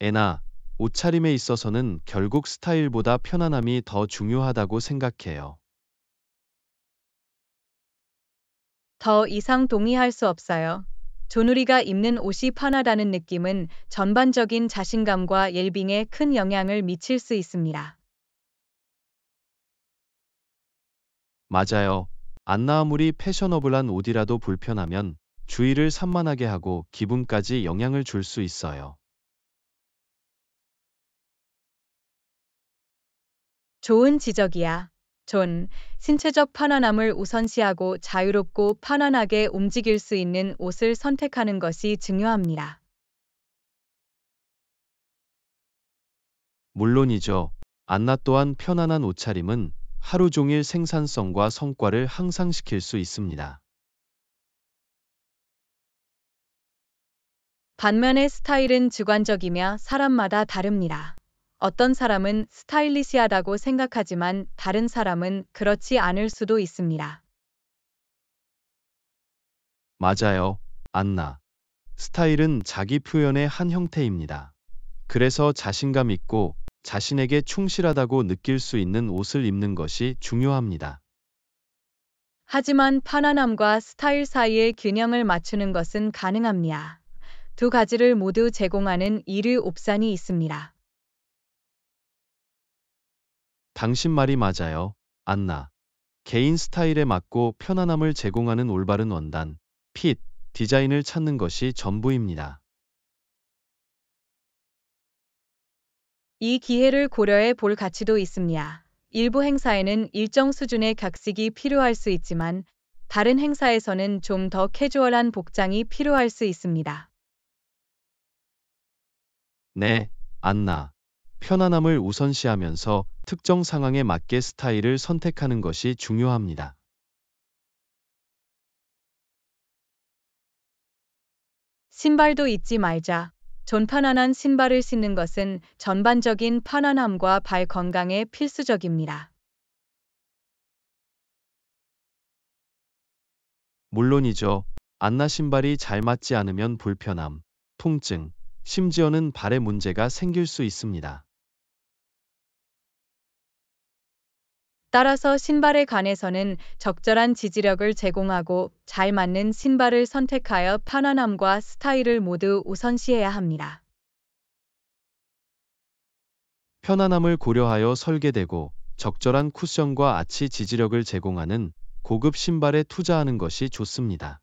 에나, 옷차림에 있어서는 결국 스타일보다 편안함이 더 중요하다고 생각해요. 더 이상 동의할 수 없어요. 조누리가 입는 옷이 편하다는 느낌은 전반적인 자신감과 옐빙에큰 영향을 미칠 수 있습니다. 맞아요. 안나 아무리 패셔너블한 옷이라도 불편하면 주의를 산만하게 하고 기분까지 영향을 줄 수 있어요. 좋은 지적이야. 존, 신체적 편안함을 우선시하고 자유롭고 편안하게 움직일 수 있는 옷을 선택하는 것이 중요합니다. 물론이죠. 안나 또한 편안한 옷차림은 하루 종일 생산성과 성과를 향상시킬 수 있습니다. 반면에 스타일은 주관적이며 사람마다 다릅니다. 어떤 사람은 스타일리시하다고 생각하지만 다른 사람은 그렇지 않을 수도 있습니다. 맞아요, 안나. 스타일은 자기 표현의 한 형태입니다. 그래서 자신감 있고 자신에게 충실하다고 느낄 수 있는 옷을 입는 것이 중요합니다. 하지만 편안함과 스타일 사이의 균형을 맞추는 것은 가능합니다. 두 가지를 모두 제공하는 이르 옵산이 있습니다. 당신 말이 맞아요. 안나. 개인 스타일에 맞고 편안함을 제공하는 올바른 원단, 핏, 디자인을 찾는 것이 전부입니다. 이 기회를 고려해 볼 가치도 있습니다. 일부 행사에는 일정 수준의 각색이 필요할 수 있지만 다른 행사에서는 좀 더 캐주얼한 복장이 필요할 수 있습니다. 네, 안나. 편안함을 우선시하면서 특정 상황에 맞게 스타일을 선택하는 것이 중요합니다. 신발도 잊지 말자. 존편안한 신발을 신는 것은 전반적인 편안함과 발 건강에 필수적입니다. 물론이죠. 안나 신발이 잘 맞지 않으면 불편함, 통증, 심지어는 발에 문제가 생길 수 있습니다. 따라서 신발에 관해서는 적절한 지지력을 제공하고 잘 맞는 신발을 선택하여 편안함과 스타일을 모두 우선시해야 합니다. 편안함을 고려하여 설계되고 적절한 쿠션과 아치 지지력을 제공하는 고급 신발에 투자하는 것이 좋습니다.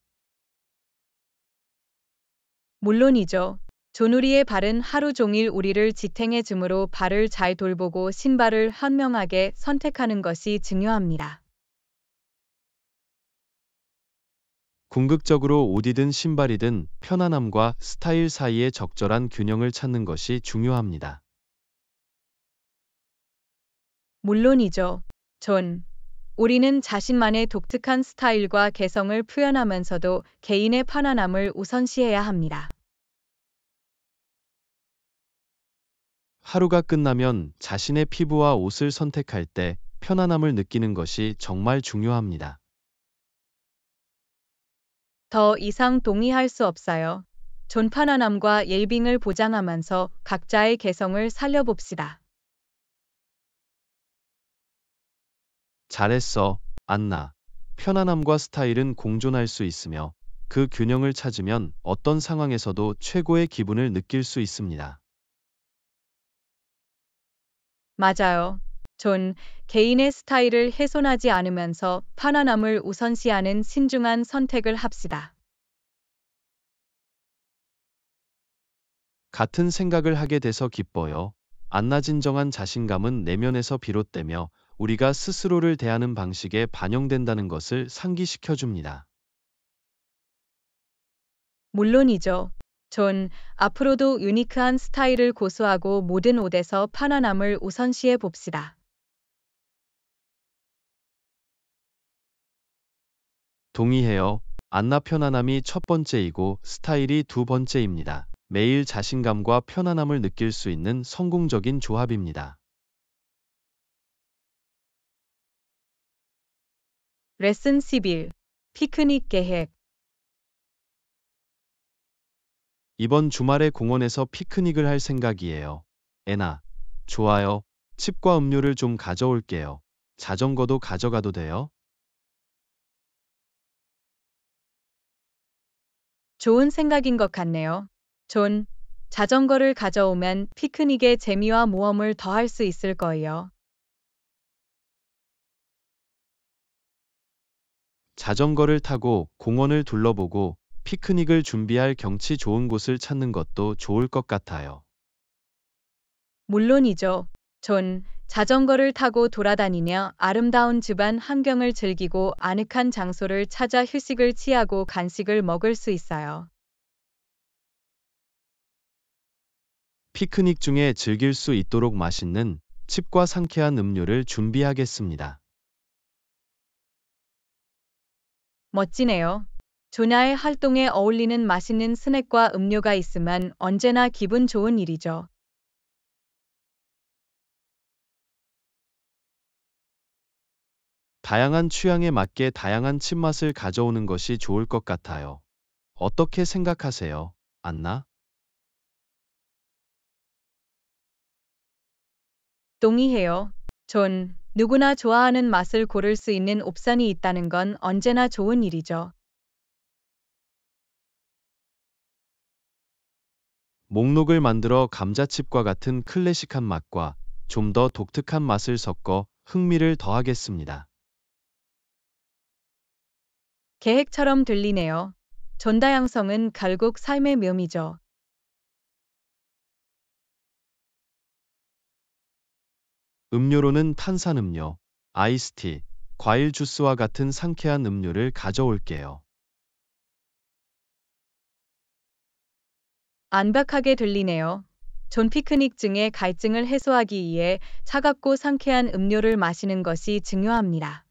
물론이죠. 조누리의 발은 하루 종일 우리를 지탱해 주므로 발을 잘 돌보고 신발을 현명하게 선택하는 것이 중요합니다. 궁극적으로 옷이든 신발이든 편안함과 스타일 사이의 적절한 균형을 찾는 것이 중요합니다. 물론이죠. 존. 우리는 자신만의 독특한 스타일과 개성을 표현하면서도 개인의 편안함을 우선시해야 합니다. 하루가 끝나면 자신의 피부와 옷을 선택할 때 편안함을 느끼는 것이 정말 중요합니다. 더 이상 동의할 수 없어요. 존편안함과 웰빙을 보장하면서 각자의 개성을 살려봅시다. 잘했어, 안나. 편안함과 스타일은 공존할 수 있으며 그 균형을 찾으면 어떤 상황에서도 최고의 기분을 느낄 수 있습니다. 맞아요. 존, 개인의 스타일을 훼손하지 않으면서 편안함을 우선시하는 신중한 선택을 합시다. 같은 생각을 하게 돼서 기뻐요. 안나진정한 자신감은 내면에서 비롯되며 우리가 스스로를 대하는 방식에 반영된다는 것을 상기시켜줍니다. 물론이죠. 존, 앞으로도 유니크한 스타일을 고수하고 모든 옷에서 편안함을 우선시해 봅시다. 동의해요. 안나 편안함이 첫 번째이고 스타일이 두 번째입니다. 매일 자신감과 편안함을 느낄 수 있는 성공적인 조합입니다. 레슨 11. 피크닉 계획 이번 주말에 공원에서 피크닉을 할 생각이에요. 애나, 좋아요. 칩과 음료를 좀 가져올게요. 자전거도 가져가도 돼요? 좋은 생각인 것 같네요. 존, 자전거를 가져오면 피크닉의 재미와 모험을 더할 수 있을 거예요. 자전거를 타고 공원을 둘러보고 피크닉을 준비할 경치 좋은 곳을 찾는 것도 좋을 것 같아요. 물론이죠. 전 자전거를 타고 돌아다니며 아름다운 집안 환경을 즐기고 아늑한 장소를 찾아 휴식을 취하고 간식을 먹을 수 있어요. 피크닉 중에 즐길 수 있도록 맛있는 칩과 상쾌한 음료를 준비하겠습니다. 멋지네요. 조나의 활동에 어울리는 맛있는 스낵과 음료가 있으면 언제나 기분 좋은 일이죠. 다양한 취향에 맞게 다양한 침맛을 가져오는 것이 좋을 것 같아요. 어떻게 생각하세요, 안나? 동의해요. 존, 누구나 좋아하는 맛을 고를 수 있는 옵션이 있다는 건 언제나 좋은 일이죠. 목록을 만들어 감자칩과 같은 클래식한 맛과 좀 더 독특한 맛을 섞어 흥미를 더하겠습니다. 계획처럼 들리네요. 전다양성은 결국 삶의 묘미죠. 음료로는 탄산음료, 아이스티, 과일 주스와 같은 상쾌한 음료를 가져올게요. 안박하게 들리네요. 존 피크닉 증의 갈증을 해소하기 위해 차갑고 상쾌한 음료를 마시는 것이 중요합니다.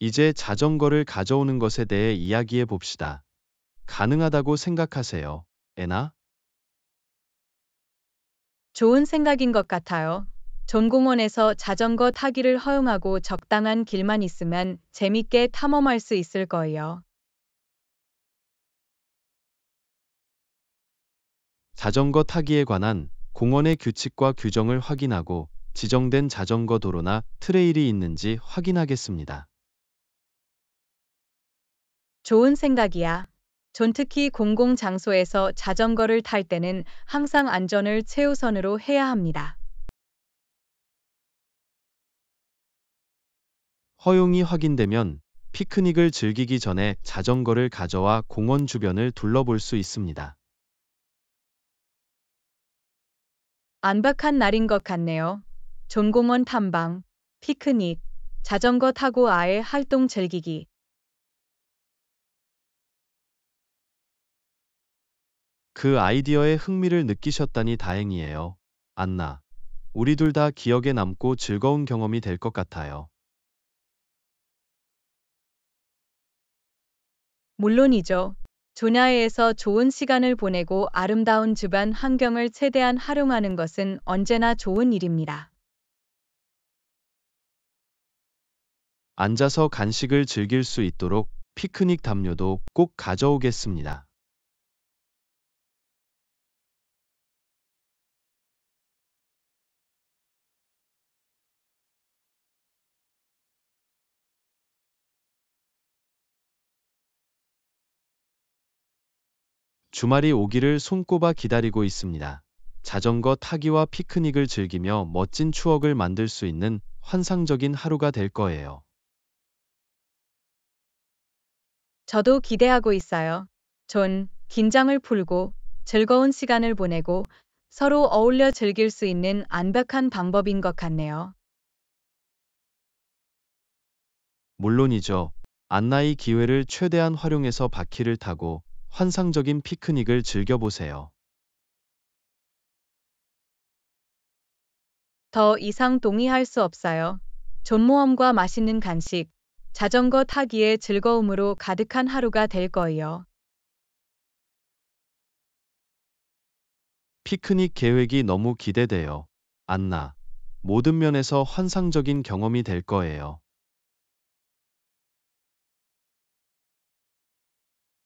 이제 자전거를 가져오는 것에 대해 이야기해 봅시다. 가능하다고 생각하세요, 에나? 좋은 생각인 것 같아요. 전공원에서 자전거 타기를 허용하고 적당한 길만 있으면 재밌게 탐험할 수 있을 거예요. 자전거 타기에 관한 공원의 규칙과 규정을 확인하고 지정된 자전거 도로나 트레일이 있는지 확인하겠습니다. 좋은 생각이야. 전 특히 공공 장소에서 자전거를 탈 때는 항상 안전을 최우선으로 해야 합니다. 허용이 확인되면 피크닉을 즐기기 전에 자전거를 가져와 공원 주변을 둘러볼 수 있습니다. 안박한 날인 것 같네요. 종공원 탐방, 피크닉, 자전거 타고 아예 활동 즐기기. 그 아이디어에 흥미를 느끼셨다니 다행이에요. 안나. 우리 둘 다 기억에 남고 즐거운 경험이 될 것 같아요. 물론이죠. 조냐에에서 좋은 시간을 보내고 아름다운 주변 환경을 최대한 활용하는 것은 언제나 좋은 일입니다. 앉아서 간식을 즐길 수 있도록 피크닉 담요도 꼭 가져오겠습니다. 주말이 오기를 손꼽아 기다리고 있습니다. 자전거 타기와 피크닉을 즐기며 멋진 추억을 만들 수 있는 환상적인 하루가 될 거예요. 저도 기대하고 있어요. 존, 긴장을 풀고 즐거운 시간을 보내고 서로 어울려 즐길 수 있는 안박한 방법인 것 같네요. 물론이죠. 안나의 기회를 최대한 활용해서 바퀴를 타고 환상적인 피크닉을 즐겨보세요. 더 이상 동의할 수 없어요. 존모험과 맛있는 간식, 자전거 타기의 즐거움으로 가득한 하루가 될 거예요. 피크닉 계획이 너무 기대돼요. 안나. 모든 면에서 환상적인 경험이 될 거예요.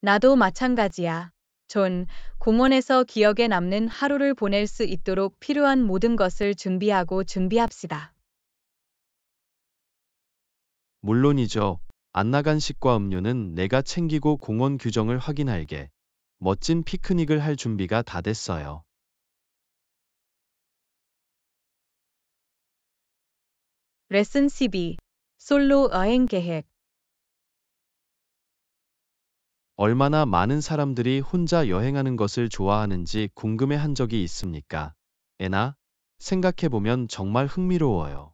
나도 마찬가지야. 존, 공원에서 기억에 남는 하루를 보낼 수 있도록 필요한 모든 것을 준비하고 준비합시다. 물론이죠. 안 나간 식과 음료는 내가 챙기고 공원 규정을 확인할게. 멋진 피크닉을 할 준비가 다 됐어요. 레슨 12. 솔로 여행 계획 얼마나 많은 사람들이 혼자 여행하는 것을 좋아하는지 궁금해 한 적이 있습니까? 에나, 생각해보면 정말 흥미로워요.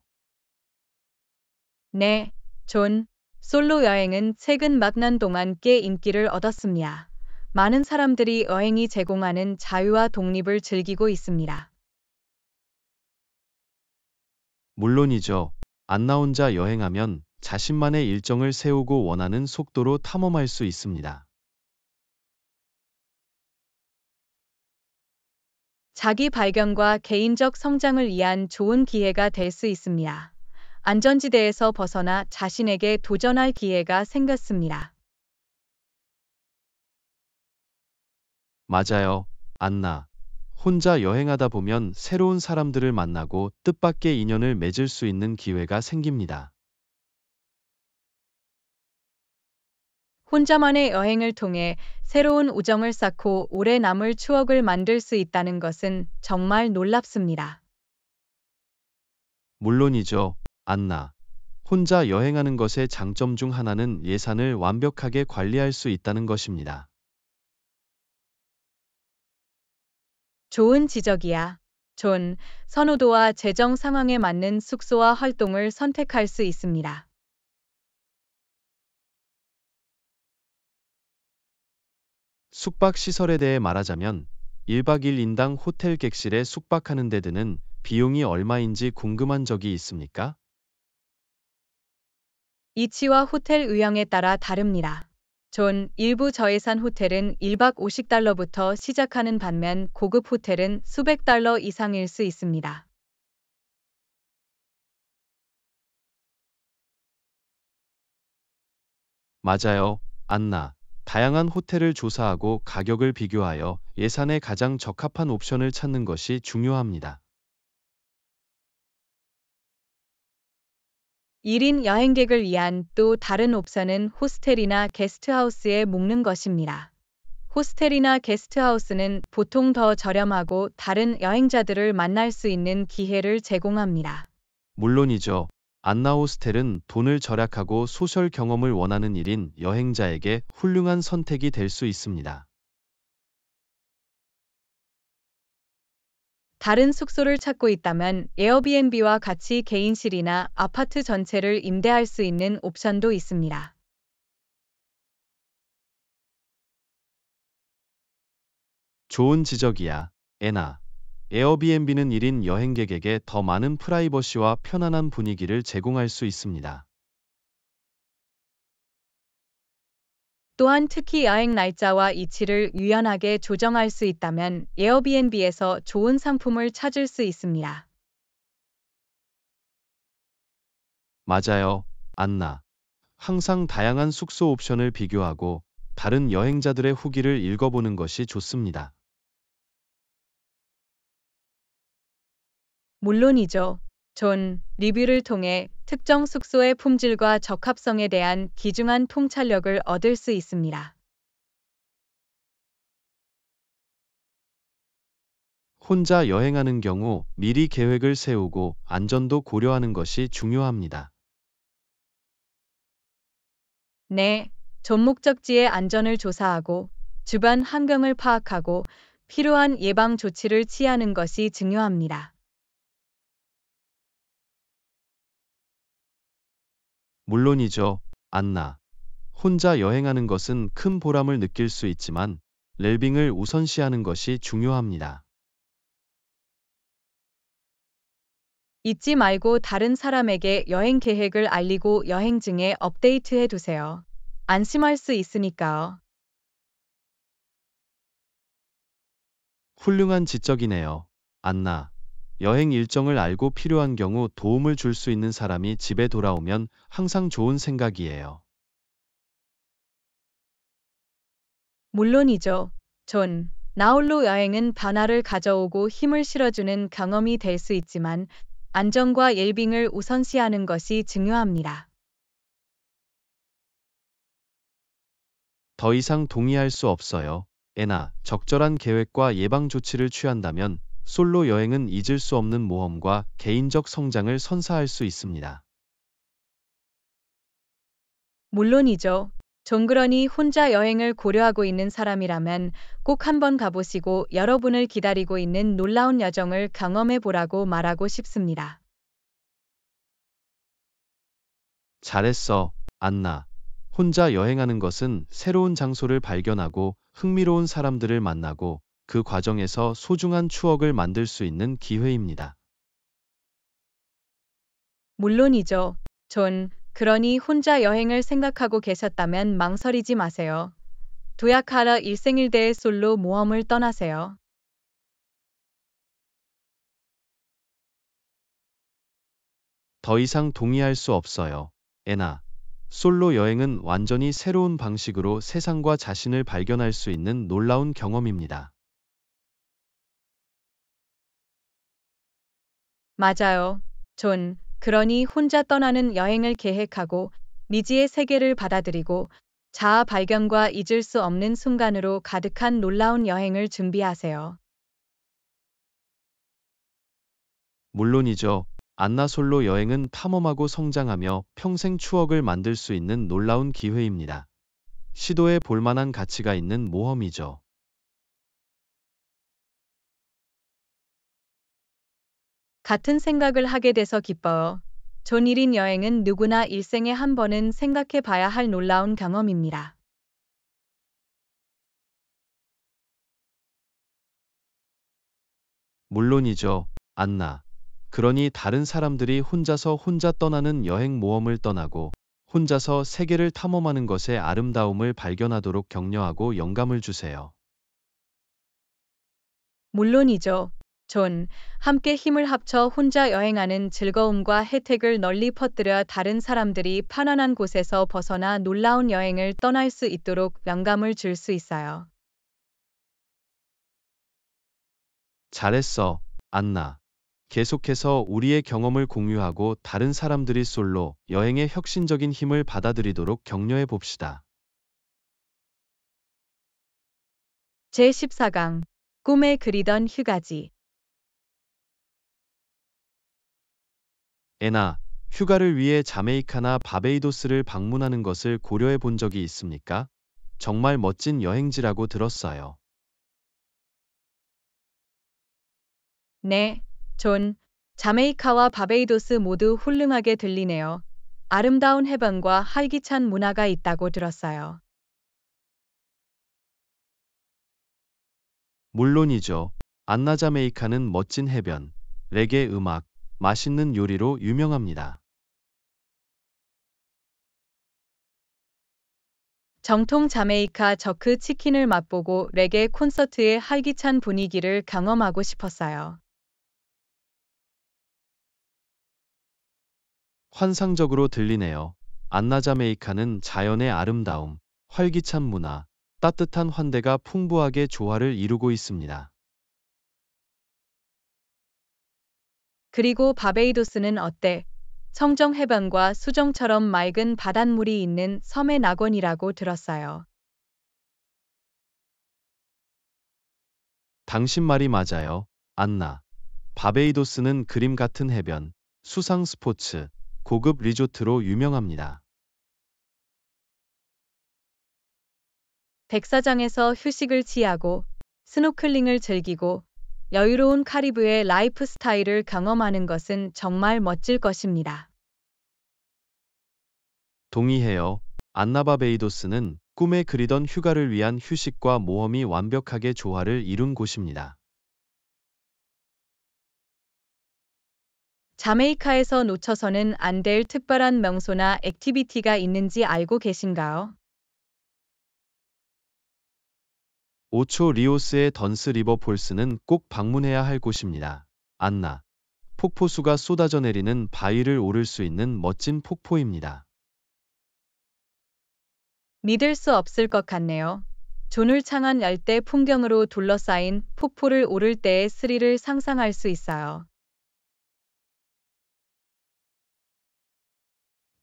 네, 존. 솔로 여행은 최근 막난 동안 꽤 인기를 얻었습니다. 많은 사람들이 여행이 제공하는 자유와 독립을 즐기고 있습니다. 물론이죠. 안나 혼자 여행하면 자신만의 일정을 세우고 원하는 속도로 탐험할 수 있습니다. 자기 발견과 개인적 성장을 위한 좋은 기회가 될 수 있습니다. 안전지대에서 벗어나 자신에게 도전할 기회가 생겼습니다. 맞아요, 안나. 혼자 여행하다 보면 새로운 사람들을 만나고 뜻밖의 인연을 맺을 수 있는 기회가 생깁니다. 혼자만의 여행을 통해 새로운 우정을 쌓고 오래 남을 추억을 만들 수 있다는 것은 정말 놀랍습니다. 물론이죠, 안나. 혼자 여행하는 것의 장점 중 하나는 예산을 완벽하게 관리할 수 있다는 것입니다. 좋은 지적이야. 존, 선호도와 재정 상황에 맞는 숙소와 활동을 선택할 수 있습니다. 숙박시설에 대해 말하자면 1박 2일 인당 호텔 객실에 숙박하는 데 드는 비용이 얼마인지 궁금한 적이 있습니까? 이치와 호텔 의향에 따라 다릅니다. 존 일부 저예산 호텔은 1박 50달러부터 시작하는 반면 고급 호텔은 수백 달러 이상일 수 있습니다. 맞아요, 안나. 다양한 호텔을 조사하고 가격을 비교하여 예산에 가장 적합한 옵션을 찾는 것이 중요합니다. 1인 여행객을 위한 또 다른 옵션은 호스텔이나 게스트하우스에 묵는 것입니다. 호스텔이나 게스트하우스는 보통 더 저렴하고 다른 여행자들을 만날 수 있는 기회를 제공합니다. 물론이죠. 안나오스텔은 돈을 절약하고 소셜 경험을 원하는 일인 여행자에게 훌륭한 선택이 될 수 있습니다. 다른 숙소를 찾고 있다면 에어비앤비와 같이 개인실이나 아파트 전체를 임대할 수 있는 옵션도 있습니다. 좋은 지적이야, 에나. 에어비앤비는 1인 여행객에게 더 많은 프라이버시와 편안한 분위기를 제공할 수 있습니다. 또한 특히 여행 날짜와 이치를 유연하게 조정할 수 있다면 에어비앤비에서 좋은 상품을 찾을 수 있습니다. 맞아요, 안나. 항상 다양한 숙소 옵션을 비교하고 다른 여행자들의 후기를 읽어보는 것이 좋습니다. 물론이죠. 존 리뷰를 통해 특정 숙소의 품질과 적합성에 대한 기중한 통찰력을 얻을 수 있습니다. 혼자 여행하는 경우 미리 계획을 세우고 안전도 고려하는 것이 중요합니다. 네, 전 목적지의 안전을 조사하고 주변 환경을 파악하고 필요한 예방 조치를 취하는 것이 중요합니다. 물론이죠. 안나. 혼자 여행하는 것은 큰 보람을 느낄 수 있지만 웰빙을 우선시하는 것이 중요합니다. 잊지 말고 다른 사람에게 여행 계획을 알리고 여행증에 업데이트해 두세요. 안심할 수 있으니까요. 훌륭한 지적이네요. 안나. 여행 일정을 알고 필요한 경우 도움을 줄 수 있는 사람이 집에 돌아오면 항상 좋은 생각이에요. 물론이죠. 전 나홀로 여행은 변화를 가져오고 힘을 실어주는 경험이 될 수 있지만 안전과 웰빙을 우선시하는 것이 중요합니다. 더 이상 동의할 수 없어요. 에나 적절한 계획과 예방 조치를 취한다면 솔로 여행은 잊을 수 없는 모험과 개인적 성장을 선사할 수 있습니다. 물론이죠. 정그러니 혼자 여행을 고려하고 있는 사람이라면 꼭 한번 가보시고 여러분을 기다리고 있는 놀라운 여정을 경험해 보라고 말하고 싶습니다. 잘했어, 안나. 혼자 여행하는 것은 새로운 장소를 발견하고 흥미로운 사람들을 만나고 그 과정에서 소중한 추억을 만들 수 있는 기회입니다. 물론이죠. 존, 그러니 혼자 여행을 생각하고 계셨다면 망설이지 마세요. 도약하라 일생일대의 솔로 모험을 떠나세요. 더 이상 동의할 수 없어요. 에나. 솔로 여행은 완전히 새로운 방식으로 세상과 자신을 발견할 수 있는 놀라운 경험입니다. 맞아요. 존, 그러니 혼자 떠나는 여행을 계획하고 미지의 세계를 받아들이고 자아 발견과 잊을 수 없는 순간으로 가득한 놀라운 여행을 준비하세요. 물론이죠. 안나 솔로 여행은 탐험하고 성장하며 평생 추억을 만들 수 있는 놀라운 기회입니다. 시도해 볼 만한 가치가 있는 모험이죠. 같은 생각을 하게 돼서 기뻐요. 존일인 여행은 누구나 일생에 한 번은 생각해 봐야 할 놀라운 경험입니다. 물론이죠, 안나. 그러니 다른 사람들이 혼자서 혼자 떠나는 여행 모험을 떠나고 혼자서 세계를 탐험하는 것의 아름다움을 발견하도록 격려하고 영감을 주세요. 물론이죠. 존, 함께 힘을 합쳐 혼자 여행하는 즐거움과 혜택을 널리 퍼뜨려 다른 사람들이 편안한 곳에서 벗어나 놀라운 여행을 떠날 수 있도록 영감을 줄 수 있어요. 잘했어, 안나. 계속해서 우리의 경험을 공유하고 다른 사람들이 솔로 여행의 혁신적인 힘을 받아들이도록 격려해 봅시다. 제14강 꿈에 그리던 휴가지 애나 휴가를 위해 자메이카나 바베이도스를 방문하는 것을 고려해 본 적이 있습니까? 정말 멋진 여행지라고 들었어요. 네, 존. 자메이카와 바베이도스 모두 훌륭하게 들리네요. 아름다운 해변과 활기찬 문화가 있다고 들었어요. 물론이죠. 안나 자메이카는 멋진 해변, 레게 음악, 맛있는 요리로 유명합니다. 정통 자메이카 저크 치킨을 맛보고 레게 콘서트의 활기찬 분위기를 경험하고 싶었어요. 환상적으로 들리네요. 안나자메이카는 자연의 아름다움, 활기찬 문화, 따뜻한 환대가 풍부하게 조화를 이루고 있습니다. 그리고 바베이도스는 어때? 성정 해변과 수정처럼 맑은 바닷물이 있는 섬의 낙원이라고 들었어요. 당신 말이 맞아요, 안나. 바베이도스는 그림 같은 해변, 수상 스포츠, 고급 리조트로 유명합니다. 백사장에서 휴식을 취하고 스노클링을 즐기고 여유로운 카리브의 라이프 스타일을 경험하는 것은 정말 멋질 것입니다. 동의해요. 안나바베이도스는 꿈에 그리던 휴가를 위한 휴식과 모험이 완벽하게 조화를 이룬 곳입니다. 자메이카에서 놓쳐서는 안 될 특별한 명소나 액티비티가 있는지 알고 계신가요? 5초 리오스의 던스 리버폴스는 꼭 방문해야 할 곳입니다. 안나. 폭포수가 쏟아져 내리는 바위를 오를 수 있는 멋진 폭포입니다. 믿을 수 없을 것 같네요. 존을 창한 열대 풍경으로 둘러싸인 폭포를 오를 때의 스릴을 상상할 수 있어요.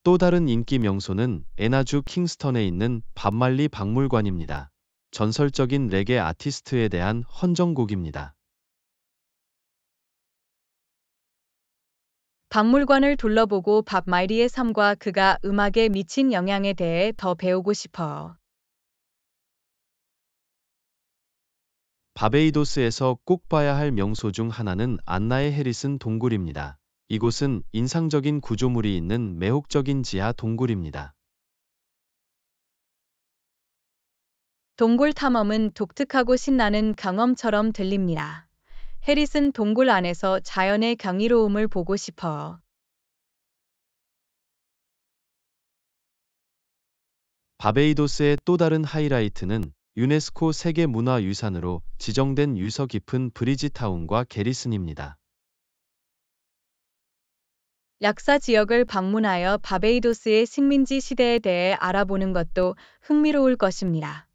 또 다른 인기 명소는 에나주 킹스턴에 있는 밤말리 박물관입니다. 전설적인 레게 아티스트에 대한 헌정곡입니다. 박물관을 둘러보고 밥 마이리의 삶과 그가 음악에 미친 영향에 대해 더 배우고 싶어. 바베이도스에서 꼭 봐야 할 명소 중 하나는 안나의 해리슨 동굴입니다. 이곳은 인상적인 구조물이 있는 매혹적인 지하 동굴입니다. 동굴 탐험은 독특하고 신나는 경험처럼 들립니다. 해리슨 동굴 안에서 자연의 경이로움을 보고 싶어. 바베이도스의 또 다른 하이라이트는 유네스코 세계문화유산으로 지정된 유서 깊은 브리지타운과 게리슨입니다. 약사 지역을 방문하여 바베이도스의 식민지 시대에 대해 알아보는 것도 흥미로울 것입니다.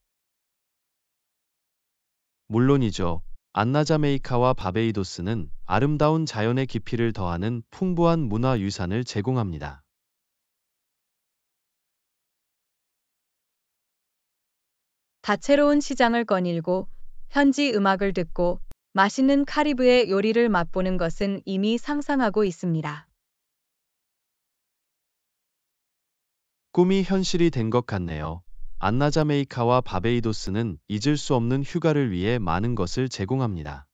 물론이죠. 안나자메이카와 바베이도스는 아름다운 자연의 깊이를 더하는 풍부한 문화 유산을 제공합니다. 다채로운 시장을 거닐고 현지 음악을 듣고 맛있는 카리브의 요리를 맛보는 것은 이미 상상하고 있습니다. 꿈이 현실이 된 것 같네요. 안나 자메이카와 바베이도스는 잊을 수 없는 휴가를 위해 많은 것을 제공합니다.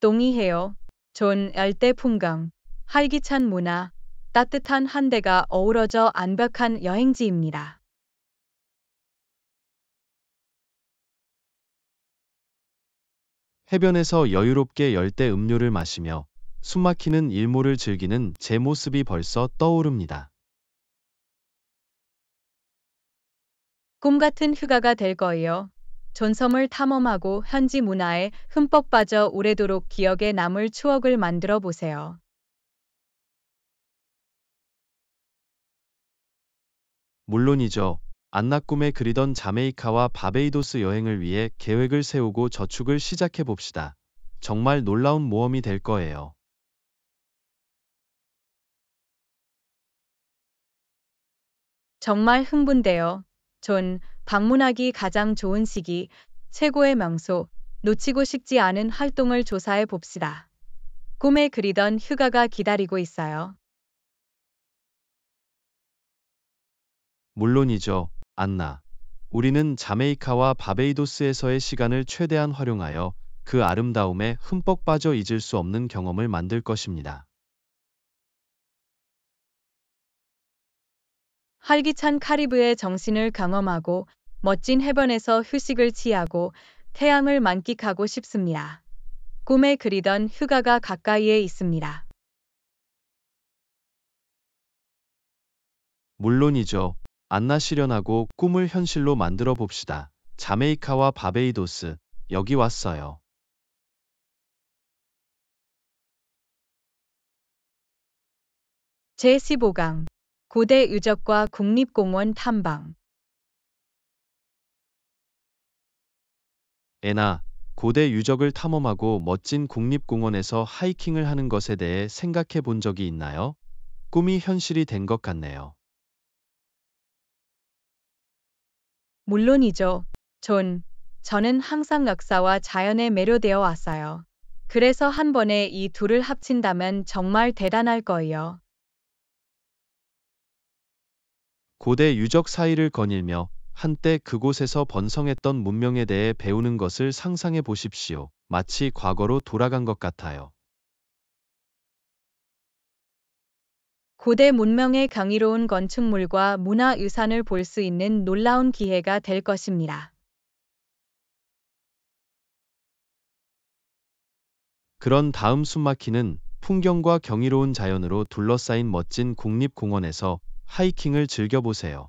동의해요. 전 열대 풍광, 활기찬 문화, 따뜻한 한대가 어우러져 안벽한 여행지입니다. 해변에서 여유롭게 열대 음료를 마시며 숨막히는 일몰을 즐기는 제 모습이 벌써 떠오릅니다. 꿈같은 휴가가 될 거예요. 전섬을 탐험하고 현지 문화에 흠뻑 빠져 오래도록 기억에 남을 추억을 만들어 보세요. 물론이죠. 안나 꿈에 그리던 자메이카와 바베이도스 여행을 위해 계획을 세우고 저축을 시작해 봅시다. 정말 놀라운 모험이 될 거예요. 정말 흥분돼요. 존, 방문하기 가장 좋은 시기, 최고의 명소, 놓치고 싶지 않은 활동을 조사해 봅시다. 꿈에 그리던 휴가가 기다리고 있어요. 물론이죠, 안나. 우리는 자메이카와 바베이도스에서의 시간을 최대한 활용하여 그 아름다움에 흠뻑 빠져 잊을 수 없는 경험을 만들 것입니다. 활기찬 카리브의 정신을 경험하고 멋진 해변에서 휴식을 취하고 태양을 만끽하고 싶습니다. 꿈에 그리던 휴가가 가까이에 있습니다. 물론이죠. 안나 실현하고 꿈을 현실로 만들어 봅시다. 자메이카와 바베이도스, 여기 왔어요. 제15강 고대 유적과 국립공원 탐방 애나, 고대 유적을 탐험하고 멋진 국립공원에서 하이킹을 하는 것에 대해 생각해 본 적이 있나요? 꿈이 현실이 된 것 같네요. 물론이죠. 전, 저는 항상 역사와 자연에 매료되어 왔어요. 그래서 한 번에 이 둘을 합친다면 정말 대단할 거예요. 고대 유적 사이를 거닐며 한때 그곳에서 번성했던 문명에 대해 배우는 것을 상상해 보십시오. 마치 과거로 돌아간 것 같아요. 고대 문명의 강의로운 건축물과 문화유산을 볼 수 있는 놀라운 기회가 될 것입니다. 그런 다음 숨막히는 풍경과 경이로운 자연으로 둘러싸인 멋진 국립공원에서 하이킹을 즐겨보세요.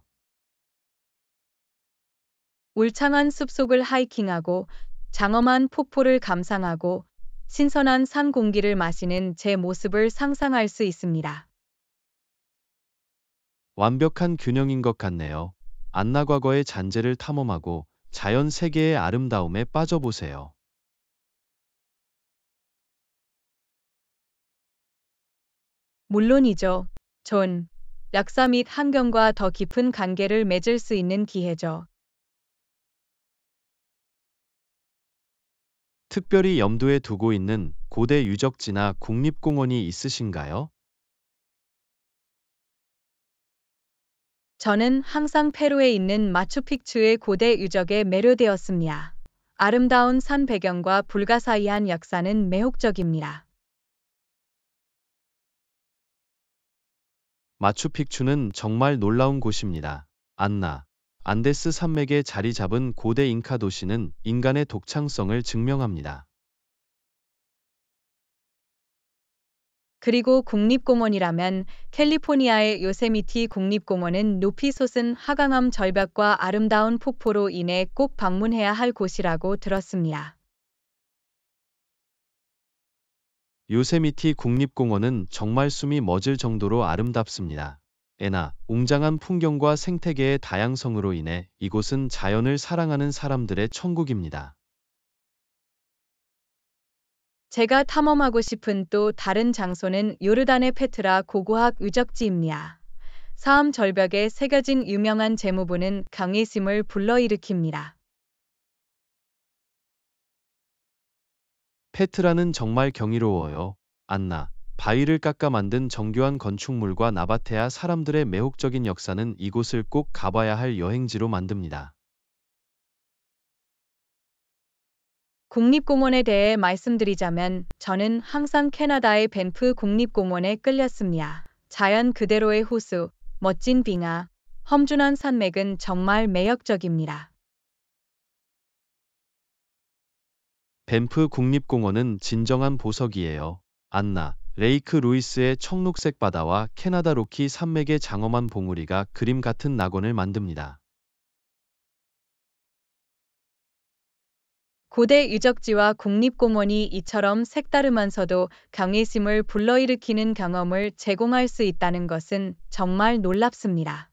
울창한 숲속을 하이킹하고 장엄한 폭포를 감상하고 신선한 산 공기를 마시는 제 모습을 상상할 수 있습니다. 완벽한 균형인 것 같네요. 안나 과거의 잔재를 탐험하고 자연 세계의 아름다움에 빠져보세요. 물론이죠. 전 약사 및 환경과 더 깊은 관계를 맺을 수 있는 기회죠. 특별히 염두에 두고 있는 고대 유적지나 국립공원이 있으신가요? 저는 항상 페루에 있는 마추픽추의 고대 유적에 매료되었습니다. 아름다운 산 배경과 불가사의한 역사는 매혹적입니다. 마추픽추는 정말 놀라운 곳입니다. 안나, 안데스 산맥에 자리 잡은 고대 잉카 도시는 인간의 독창성을 증명합니다. 그리고 국립공원이라면 캘리포니아의 요세미티 국립공원은 높이 솟은 하강암 절벽과 아름다운 폭포로 인해 꼭 방문해야 할 곳이라고 들었습니다. 요세미티 국립공원은 정말 숨이 멎을 정도로 아름답습니다. 에나 웅장한 풍경과 생태계의 다양성으로 인해 이곳은 자연을 사랑하는 사람들의 천국입니다. 제가 탐험하고 싶은 또 다른 장소는 요르단의 페트라 고고학 유적지입니다. 사암 절벽에 새겨진 유명한 제무부는 강의 심을 불러일으킵니다. 페트라는 정말 경이로워요. 안나. 바위를 깎아 만든 정교한 건축물과 나바테아 사람들의 매혹적인 역사는 이곳을 꼭 가봐야 할 여행지로 만듭니다. 국립공원에 대해 말씀드리자면 저는 항상 캐나다의 벤프 국립공원에 끌렸습니다. 자연 그대로의 호수, 멋진 빙하, 험준한 산맥은 정말 매력적입니다. 뱀프 국립공원은 진정한 보석이에요. 안나, 레이크 루이스의 청록색 바다와 캐나다 로키 산맥의 장엄한 봉우리가 그림 같은 낙원을 만듭니다. 고대 유적지와 국립공원이 이처럼 색다르면서도 경의심을 불러일으키는 경험을 제공할 수 있다는 것은 정말 놀랍습니다.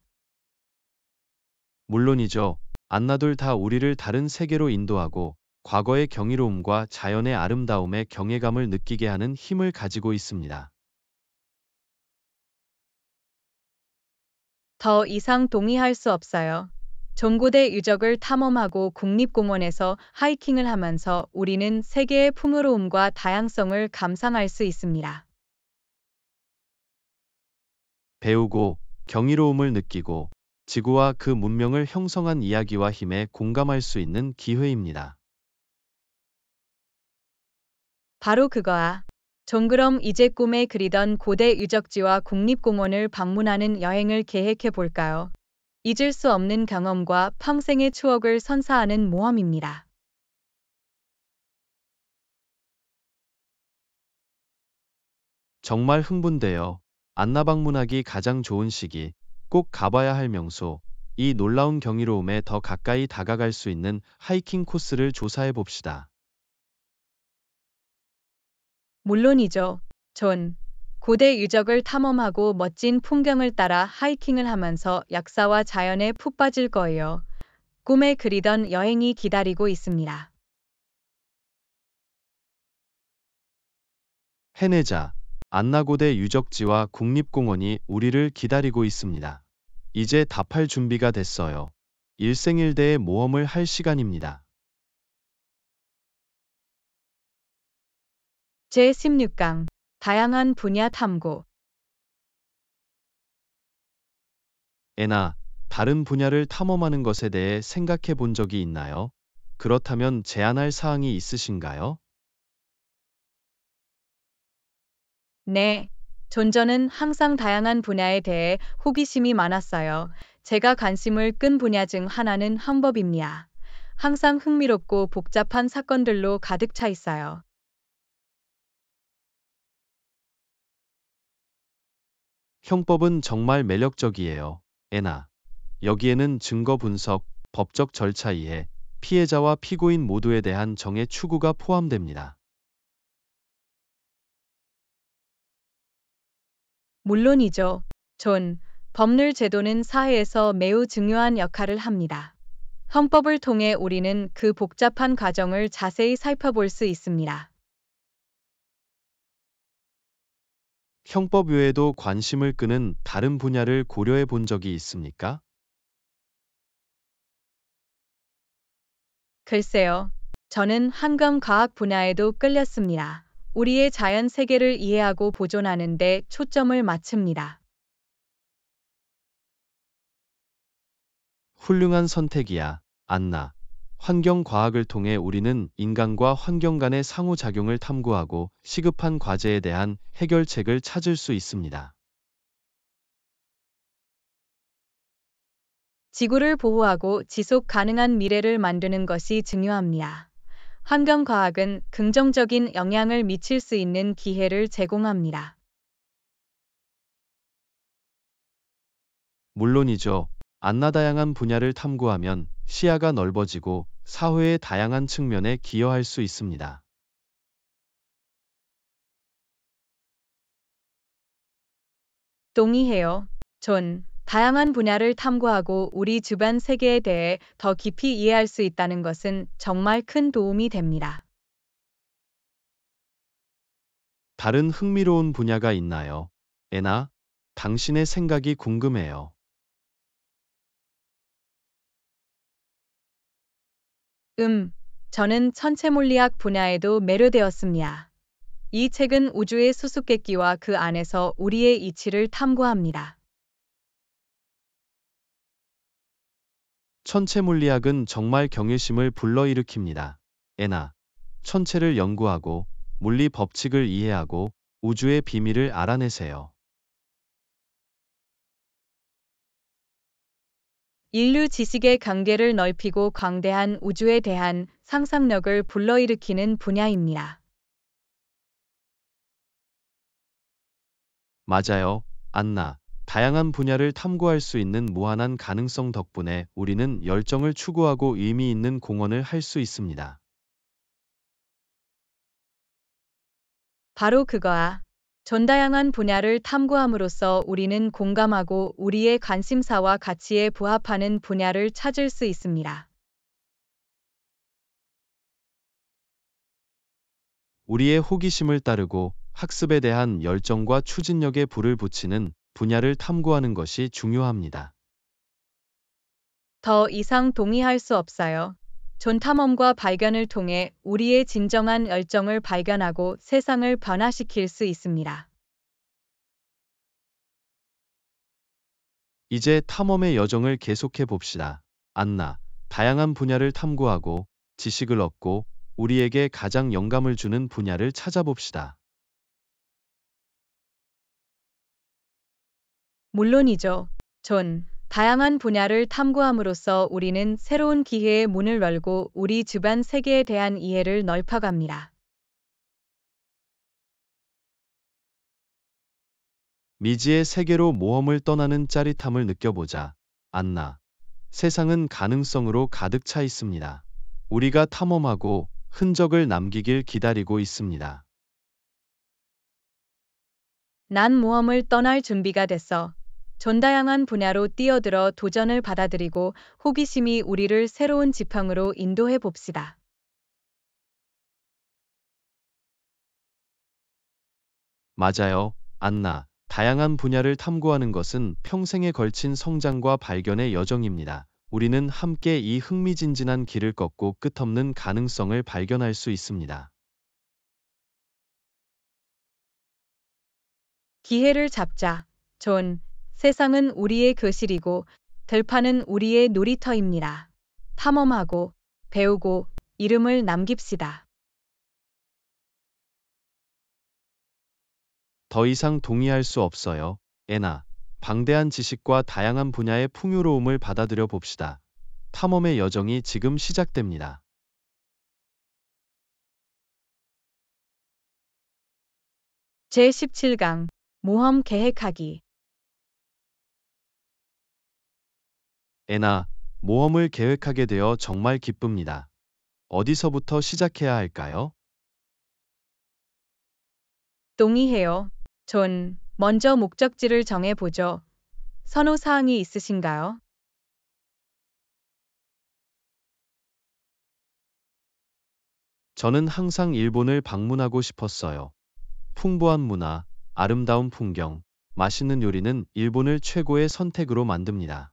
물론이죠. 안나둘 다 우리를 다른 세계로 인도하고 과거의 경이로움과 자연의 아름다움에 경외감을 느끼게 하는 힘을 가지고 있습니다. 더 이상 동의할 수 없어요. 전고대 유적을 탐험하고 국립공원에서 하이킹을 하면서 우리는 세계의 풍요로움과 다양성을 감상할 수 있습니다. 배우고 경이로움을 느끼고 지구와 그 문명을 형성한 이야기와 힘에 공감할 수 있는 기회입니다. 바로 그거야. 정그럼 이제 꿈에 그리던 고대 유적지와 국립공원을 방문하는 여행을 계획해 볼까요? 잊을 수 없는 경험과 평생의 추억을 선사하는 모험입니다. 정말 흥분돼요. 안나 방문하기 가장 좋은 시기, 꼭 가봐야 할 명소, 이 놀라운 경이로움에 더 가까이 다가갈 수 있는 하이킹 코스를 조사해 봅시다. 물론이죠. 전 고대 유적을 탐험하고 멋진 풍경을 따라 하이킹을 하면서 약사와 자연에 푹 빠질 거예요. 꿈에 그리던 여행이 기다리고 있습니다. 해내자. 안나고대 유적지와 국립공원이 우리를 기다리고 있습니다. 이제 답할 준비가 됐어요. 일생일대의 모험을 할 시간입니다. 제16강 다양한 분야 탐구 에나, 다른 분야를 탐험하는 것에 대해 생각해 본 적이 있나요? 그렇다면 제안할 사항이 있으신가요? 네, 존저는 항상 다양한 분야에 대해 호기심이 많았어요. 제가 관심을 끈 분야 중 하나는 헌법입니다. 항상 흥미롭고 복잡한 사건들로 가득 차 있어요. 형법은 정말 매력적이에요. 에나. 여기에는 증거 분석, 법적 절차 이해, 피해자와 피고인 모두에 대한 정의 추구가 포함됩니다. 물론이죠. 존, 법률 제도는 사회에서 매우 중요한 역할을 합니다. 헌법을 통해 우리는 그 복잡한 과정을 자세히 살펴볼 수 있습니다. 형법 외에도 관심을 끄는 다른 분야를 고려해 본 적이 있습니까? 글쎄요. 저는 환경 과학 분야에도 끌렸습니다. 우리의 자연 세계를 이해하고 보존하는 데 초점을 맞춥니다. 훌륭한 선택이야, 안나. 환경과학을 통해 우리는 인간과 환경 간의 상호작용을 탐구하고 시급한 과제에 대한 해결책을 찾을 수 있습니다. 지구를 보호하고 지속 가능한 미래를 만드는 것이 중요합니다. 환경과학은 긍정적인 영향을 미칠 수 있는 기회를 제공합니다. 물론이죠. 안나 다양한 분야를 탐구하면 시야가 넓어지고 사회의 다양한 측면에 기여할 수 있습니다. 동의해요. 전 다양한 분야를 탐구하고 우리 주변 세계에 대해 더 깊이 이해할 수 있다는 것은 정말 큰 도움이 됩니다. 다른 흥미로운 분야가 있나요? 에나, 당신의 생각이 궁금해요. 음, 저는 천체물리학 분야에도 매료되었습니다. 이 책은 우주의 수수께끼와 그 안에서 우리의 이치를 탐구합니다. 천체물리학은 정말 경외심을 불러일으킵니다. 에나, 천체를 연구하고 물리 법칙을 이해하고 우주의 비밀을 알아내세요. 인류 지식의 경계를 넓히고 광대한 우주에 대한 상상력을 불러일으키는 분야입니다. 맞아요, 안나. 다양한 분야를 탐구할 수 있는 무한한 가능성 덕분에 우리는 열정을 추구하고 의미 있는 공헌을 할 수 있습니다. 바로 그거야. 전다양한 분야를 탐구함으로써 우리는 공감하고 우리의 관심사와 가치에 부합하는 분야를 찾을 수 있습니다. 우리의 호기심을 따르고 학습에 대한 열정과 추진력에 불을 붙이는 분야를 탐구하는 것이 중요합니다. 더 이상 동의할 수 없어요. 존탐험과 발견을 통해 우리의 진정한 열정을 발견하고 세상을 변화시킬 수 있습니다. 이제 탐험의 여정을 계속해 봅시다. 안나, 다양한 분야를 탐구하고 지식을 얻고 우리에게 가장 영감을 주는 분야를 찾아봅시다. 물론이죠, 존. 다양한 분야를 탐구함으로써 우리는 새로운 기회의 문을 열고 우리 주변 세계에 대한 이해를 넓혀갑니다. 미지의 세계로 모험을 떠나는 짜릿함을 느껴보자. 안나. 세상은 가능성으로 가득 차 있습니다. 우리가 탐험하고 흔적을 남기길 기다리고 있습니다. 난 모험을 떠날 준비가 됐어. 전다양한 분야로 뛰어들어 도전을 받아들이고 호기심이 우리를 새로운 지평으로 인도해 봅시다. 맞아요, 안나. 다양한 분야를 탐구하는 것은 평생에 걸친 성장과 발견의 여정입니다. 우리는 함께 이 흥미진진한 길을 걷고 끝없는 가능성을 발견할 수 있습니다. 기회를 잡자. 존, 세상은 우리의 교실이고 들판은 우리의 놀이터입니다. 탐험하고 배우고 이름을 남깁시다. 더 이상 동의할 수 없어요. 에나, 방대한 지식과 다양한 분야의 풍요로움을 받아들여 봅시다. 탐험의 여정이 지금 시작됩니다. 제17강 모험 계획하기 애나 모험을 계획하게 되어 정말 기쁩니다. 어디서부터 시작해야 할까요? 동의해요. 전 먼저 목적지를 정해보죠. 선호사항이 있으신가요? 저는 항상 일본을 방문하고 싶었어요. 풍부한 문화, 아름다운 풍경, 맛있는 요리는 일본을 최고의 선택으로 만듭니다.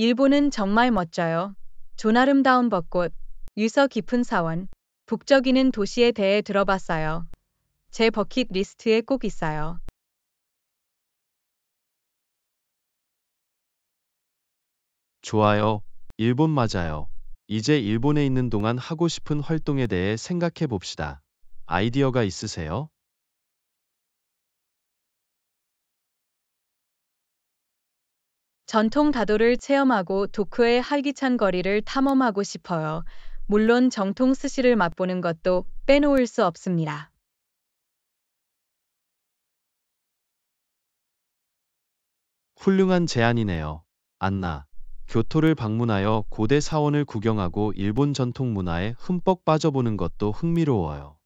일본은 정말 멋져요. 조나름다운 벚꽃, 유서 깊은 사원, 북적이는 도시에 대해 들어봤어요. 제 버킷 리스트에 꼭 있어요. 좋아요. 일본 맞아요. 이제 일본에 있는 동안 하고 싶은 활동에 대해 생각해 봅시다. 아이디어가 있으세요? 전통 다도를 체험하고 도쿄의 활기찬 거리를 탐험하고 싶어요. 물론 정통 스시를 맛보는 것도 빼놓을 수 없습니다. 훌륭한 제안이네요. 안나. 교토를 방문하여 고대 사원을 구경하고 일본 전통 문화에 흠뻑 빠져보는 것도 흥미로워요.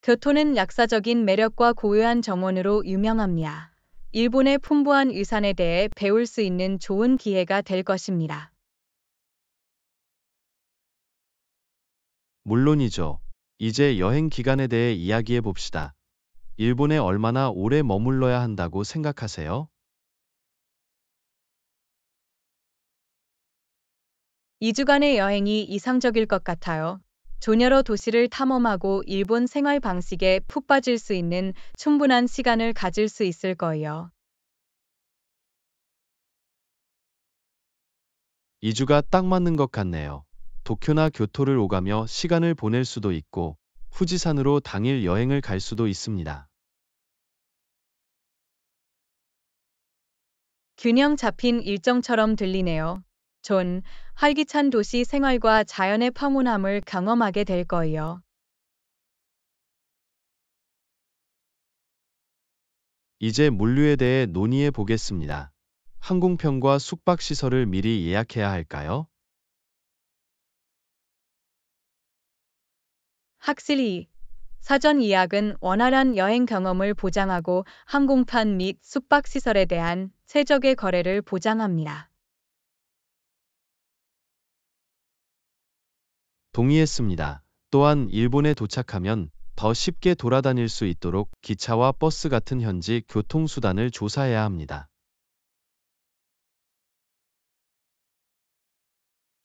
교토는 약사적인 매력과 고요한 정원으로 유명합니다. 일본의 풍부한 유산에 대해 배울 수 있는 좋은 기회가 될 것입니다. 물론이죠. 이제 여행 기간에 대해 이야기해 봅시다. 일본에 얼마나 오래 머물러야 한다고 생각하세요? 이주간의 여행이 이상적일 것 같아요. 조녀로 도시를 탐험하고 일본 생활 방식에 푹 빠질 수 있는 충분한 시간을 가질 수 있을 거예요. 이주가딱 맞는 것 같네요. 도쿄나 교토를 오가며 시간을 보낼 수도 있고 후지산으로 당일 여행을 갈 수도 있습니다. 균형 잡힌 일정처럼 들리네요. 존, 활기찬 도시 생활과 자연의 평온함을 경험하게 될 거예요. 이제 물류에 대해 논의해 보겠습니다. 항공편과 숙박시설을 미리 예약해야 할까요? 확실히 사전 예약은 원활한 여행 경험을 보장하고 항공편및 숙박시설에 대한 최적의 거래를 보장합니다. 동의했습니다. 또한 일본에 도착하면 더 쉽게 돌아다닐 수 있도록 기차와 버스 같은 현지 교통수단을 조사해야 합니다.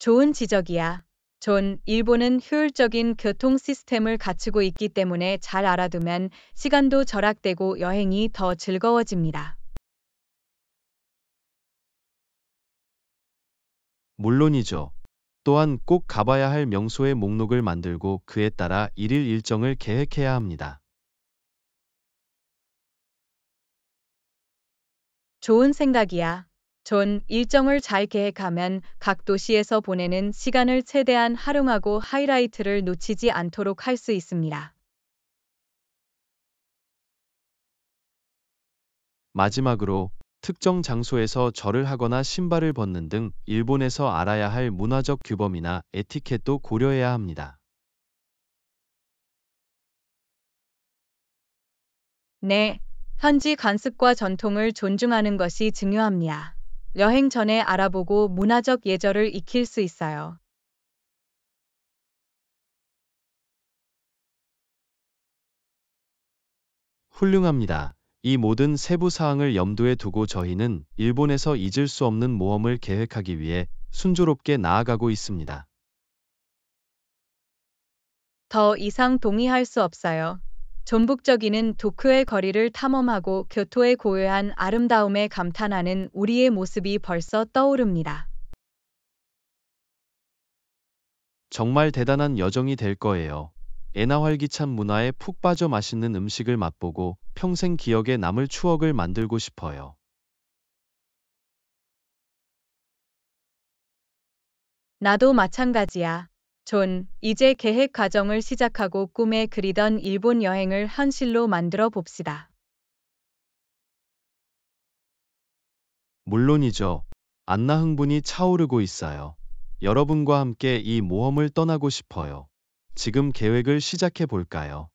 좋은 지적이야. 존, 일본은 효율적인 교통 시스템을 갖추고 있기 때문에 잘 알아두면 시간도 절약되고 여행이 더 즐거워집니다. 물론이죠. 또한 꼭 가봐야 할 명소의 목록을 만들고 그에 따라 일일 일정을 계획해야 합니다. 좋은 생각이야. 전 일정을 잘 계획하면 각 도시에서 보내는 시간을 최대한 활용하고 하이라이트를 놓치지 않도록 할 수 있습니다. 마지막으로 특정 장소에서 절을 하거나 신발을 벗는 등 일본에서 알아야 할 문화적 규범이나 에티켓도 고려해야 합니다. 네, 현지 관습과 전통을 존중하는 것이 중요합니다. 여행 전에 알아보고 문화적 예절을 익힐 수 있어요. 훌륭합니다. 이 모든 세부 사항을 염두에 두고 저희는 일본에서 잊을 수 없는 모험을 계획하기 위해 순조롭게 나아가고 있습니다. 더 이상 동의할 수 없어요. 전북적인는 도쿄의 거리를 탐험하고 교토의 고요한 아름다움에 감탄하는 우리의 모습이 벌써 떠오릅니다. 정말 대단한 여정이 될 거예요. 애나 활기찬 문화에 푹 빠져 맛있는 음식을 맛보고 평생 기억에 남을 추억을 만들고 싶어요. 나도 마찬가지야. 존, 이제 계획 과정을 시작하고 꿈에 그리던 일본 여행을 현실로 만들어 봅시다. 물론이죠. 안나 흥분이 차오르고 있어요. 여러분과 함께 이 모험을 떠나고 싶어요. 지금 계획을 시작해 볼까요?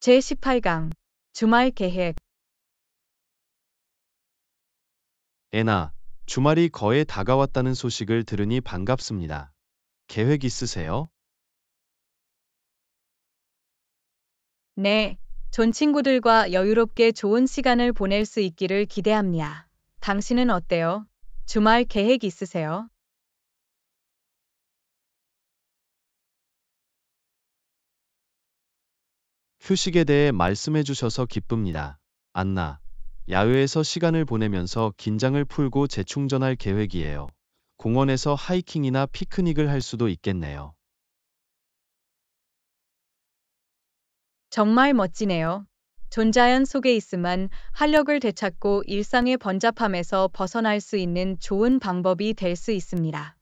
제18강 주말 계획 에나, 주말이 거의 다가왔다는 소식을 들으니 반갑습니다. 계획 있으세요? 네, 존 친구들과 여유롭게 좋은 시간을 보낼 수 있기를 기대합니다. 당신은 어때요? 주말 계획 있으세요? 휴식에 대해 말씀해 주셔서 기쁩니다. 안나. 야외에서 시간을 보내면서 긴장을 풀고 재충전할 계획이에요. 공원에서 하이킹이나 피크닉을 할 수도 있겠네요. 정말 멋지네요. 존자연 속에 있으만 활력을 되찾고 일상의 번잡함에서 벗어날 수 있는 좋은 방법이 될 수 있습니다.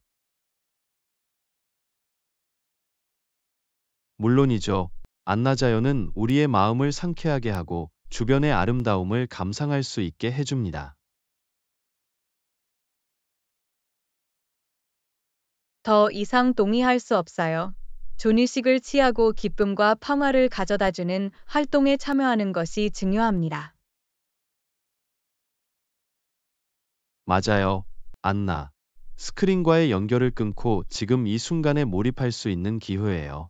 물론이죠. 안나자연은 우리의 마음을 상쾌하게 하고 주변의 아름다움을 감상할 수 있게 해줍니다. 더 이상 동의할 수 없어요. 존의식을 취하고 기쁨과 평화를 가져다주는 활동에 참여하는 것이 중요합니다. 맞아요. 안나. 스크린과의 연결을 끊고 지금 이 순간에 몰입할 수 있는 기회예요.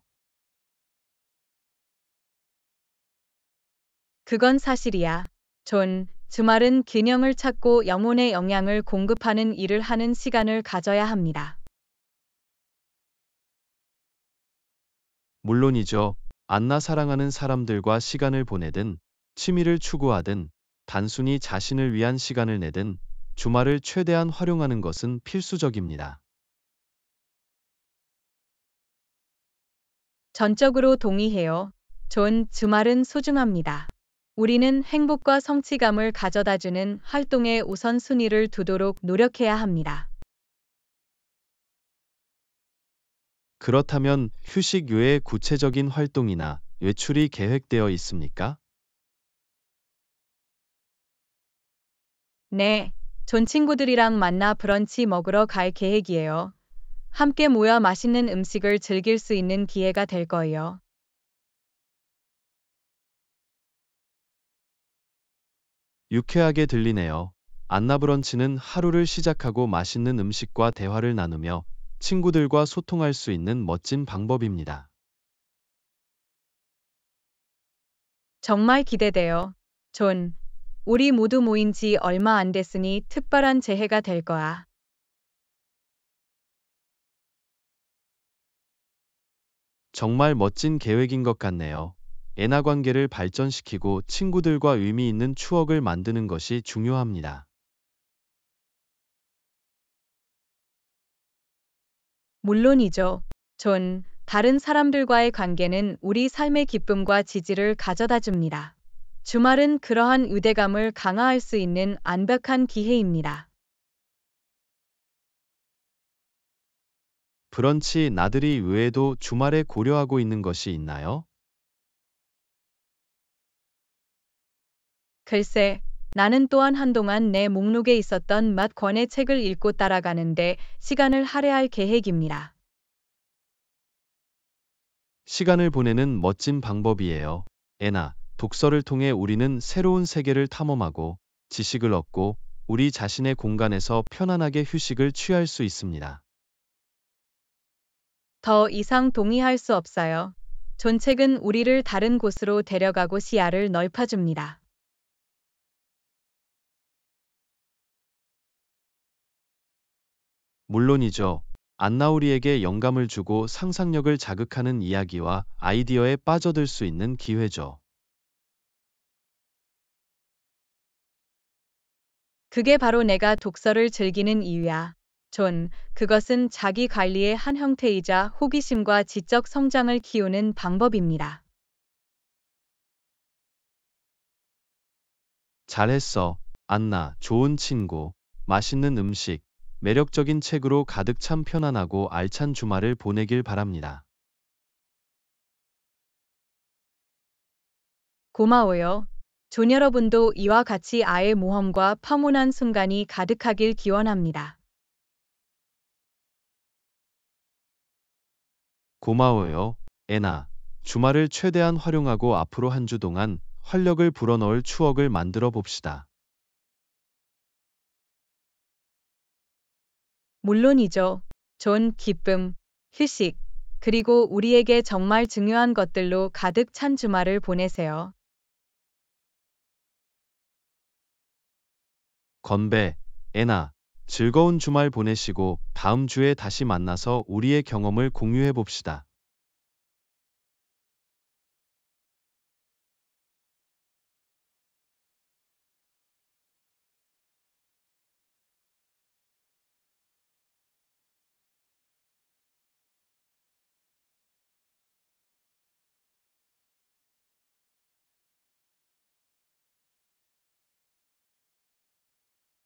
그건 사실이야. 존, 주말은 균형을 찾고 영혼의 영향을 공급하는 일을 하는 시간을 가져야 합니다. 물론이죠. 안나 사랑하는 사람들과 시간을 보내든 취미를 추구하든 단순히 자신을 위한 시간을 내든 주말을 최대한 활용하는 것은 필수적입니다. 전적으로 동의해요. 존, 주말은 소중합니다. 우리는 행복과 성취감을 가져다주는 활동에 우선순위를 두도록 노력해야 합니다. 그렇다면 휴식 외에 구체적인 활동이나 외출이 계획되어 있습니까? 네, 전 친구들이랑 만나 브런치 먹으러 갈 계획이에요. 함께 모여 맛있는 음식을 즐길 수 있는 기회가 될 거예요. 유쾌하게 들리네요. 안나브런치는 하루를 시작하고 맛있는 음식과 대화를 나누며 친구들과 소통할 수 있는 멋진 방법입니다. 정말 기대돼요. 존, 우리 모두 모인 지 얼마 안 됐으니 특별한 재해가 될 거야. 정말 멋진 계획인 것 같네요. 애나 관계를 발전시키고 친구들과 의미 있는 추억을 만드는 것이 중요합니다. 물론이죠. 전 다른 사람들과의 관계는 우리 삶의 기쁨과 지지를 가져다 줍니다. 주말은 그러한 유대감을 강화할 수 있는 완벽한 기회입니다. 브런치 나들이 외에도 주말에 고려하고 있는 것이 있나요? 글쎄, 나는 또한 한동안 내 목록에 있었던 맛 권의 책을 읽고 따라가는데 시간을 할애할 계획입니다. 시간을 보내는 멋진 방법이에요. 에나, 독서를 통해 우리는 새로운 세계를 탐험하고 지식을 얻고 우리 자신의 공간에서 편안하게 휴식을 취할 수 있습니다. 더 이상 동의할 수 없어요. 존책은 우리를 다른 곳으로 데려가고 시야를 넓혀줍니다. 물론이죠. 안나우리에게 영감을 주고 상상력을 자극하는 이야기와 아이디어에 빠져들 수 있는 기회죠. 그게 바로 내가 독서를 즐기는 이유야. 존, 그것은 자기 관리의 한 형태이자 호기심과 지적 성장을 키우는 방법입니다. 잘했어. 안나, 좋은 친구. 맛있는 음식, 매력적인 책으로 가득 찬 편안하고 알찬 주말을 보내길 바랍니다. 고마워요. 존 여러분도 이와 같이 아의 모험과 파문한 순간이 가득하길 기원합니다. 고마워요. 에나. 주말을 최대한 활용하고 앞으로 한 주 동안 활력을 불어넣을 추억을 만들어 봅시다. 물론이죠. 존 기쁨, 휴식, 그리고 우리에게 정말 중요한 것들로 가득 찬 주말을 보내세요. 건배, 애나, 즐거운 주말 보내시고 다음 주에 다시 만나서 우리의 경험을 공유해 봅시다.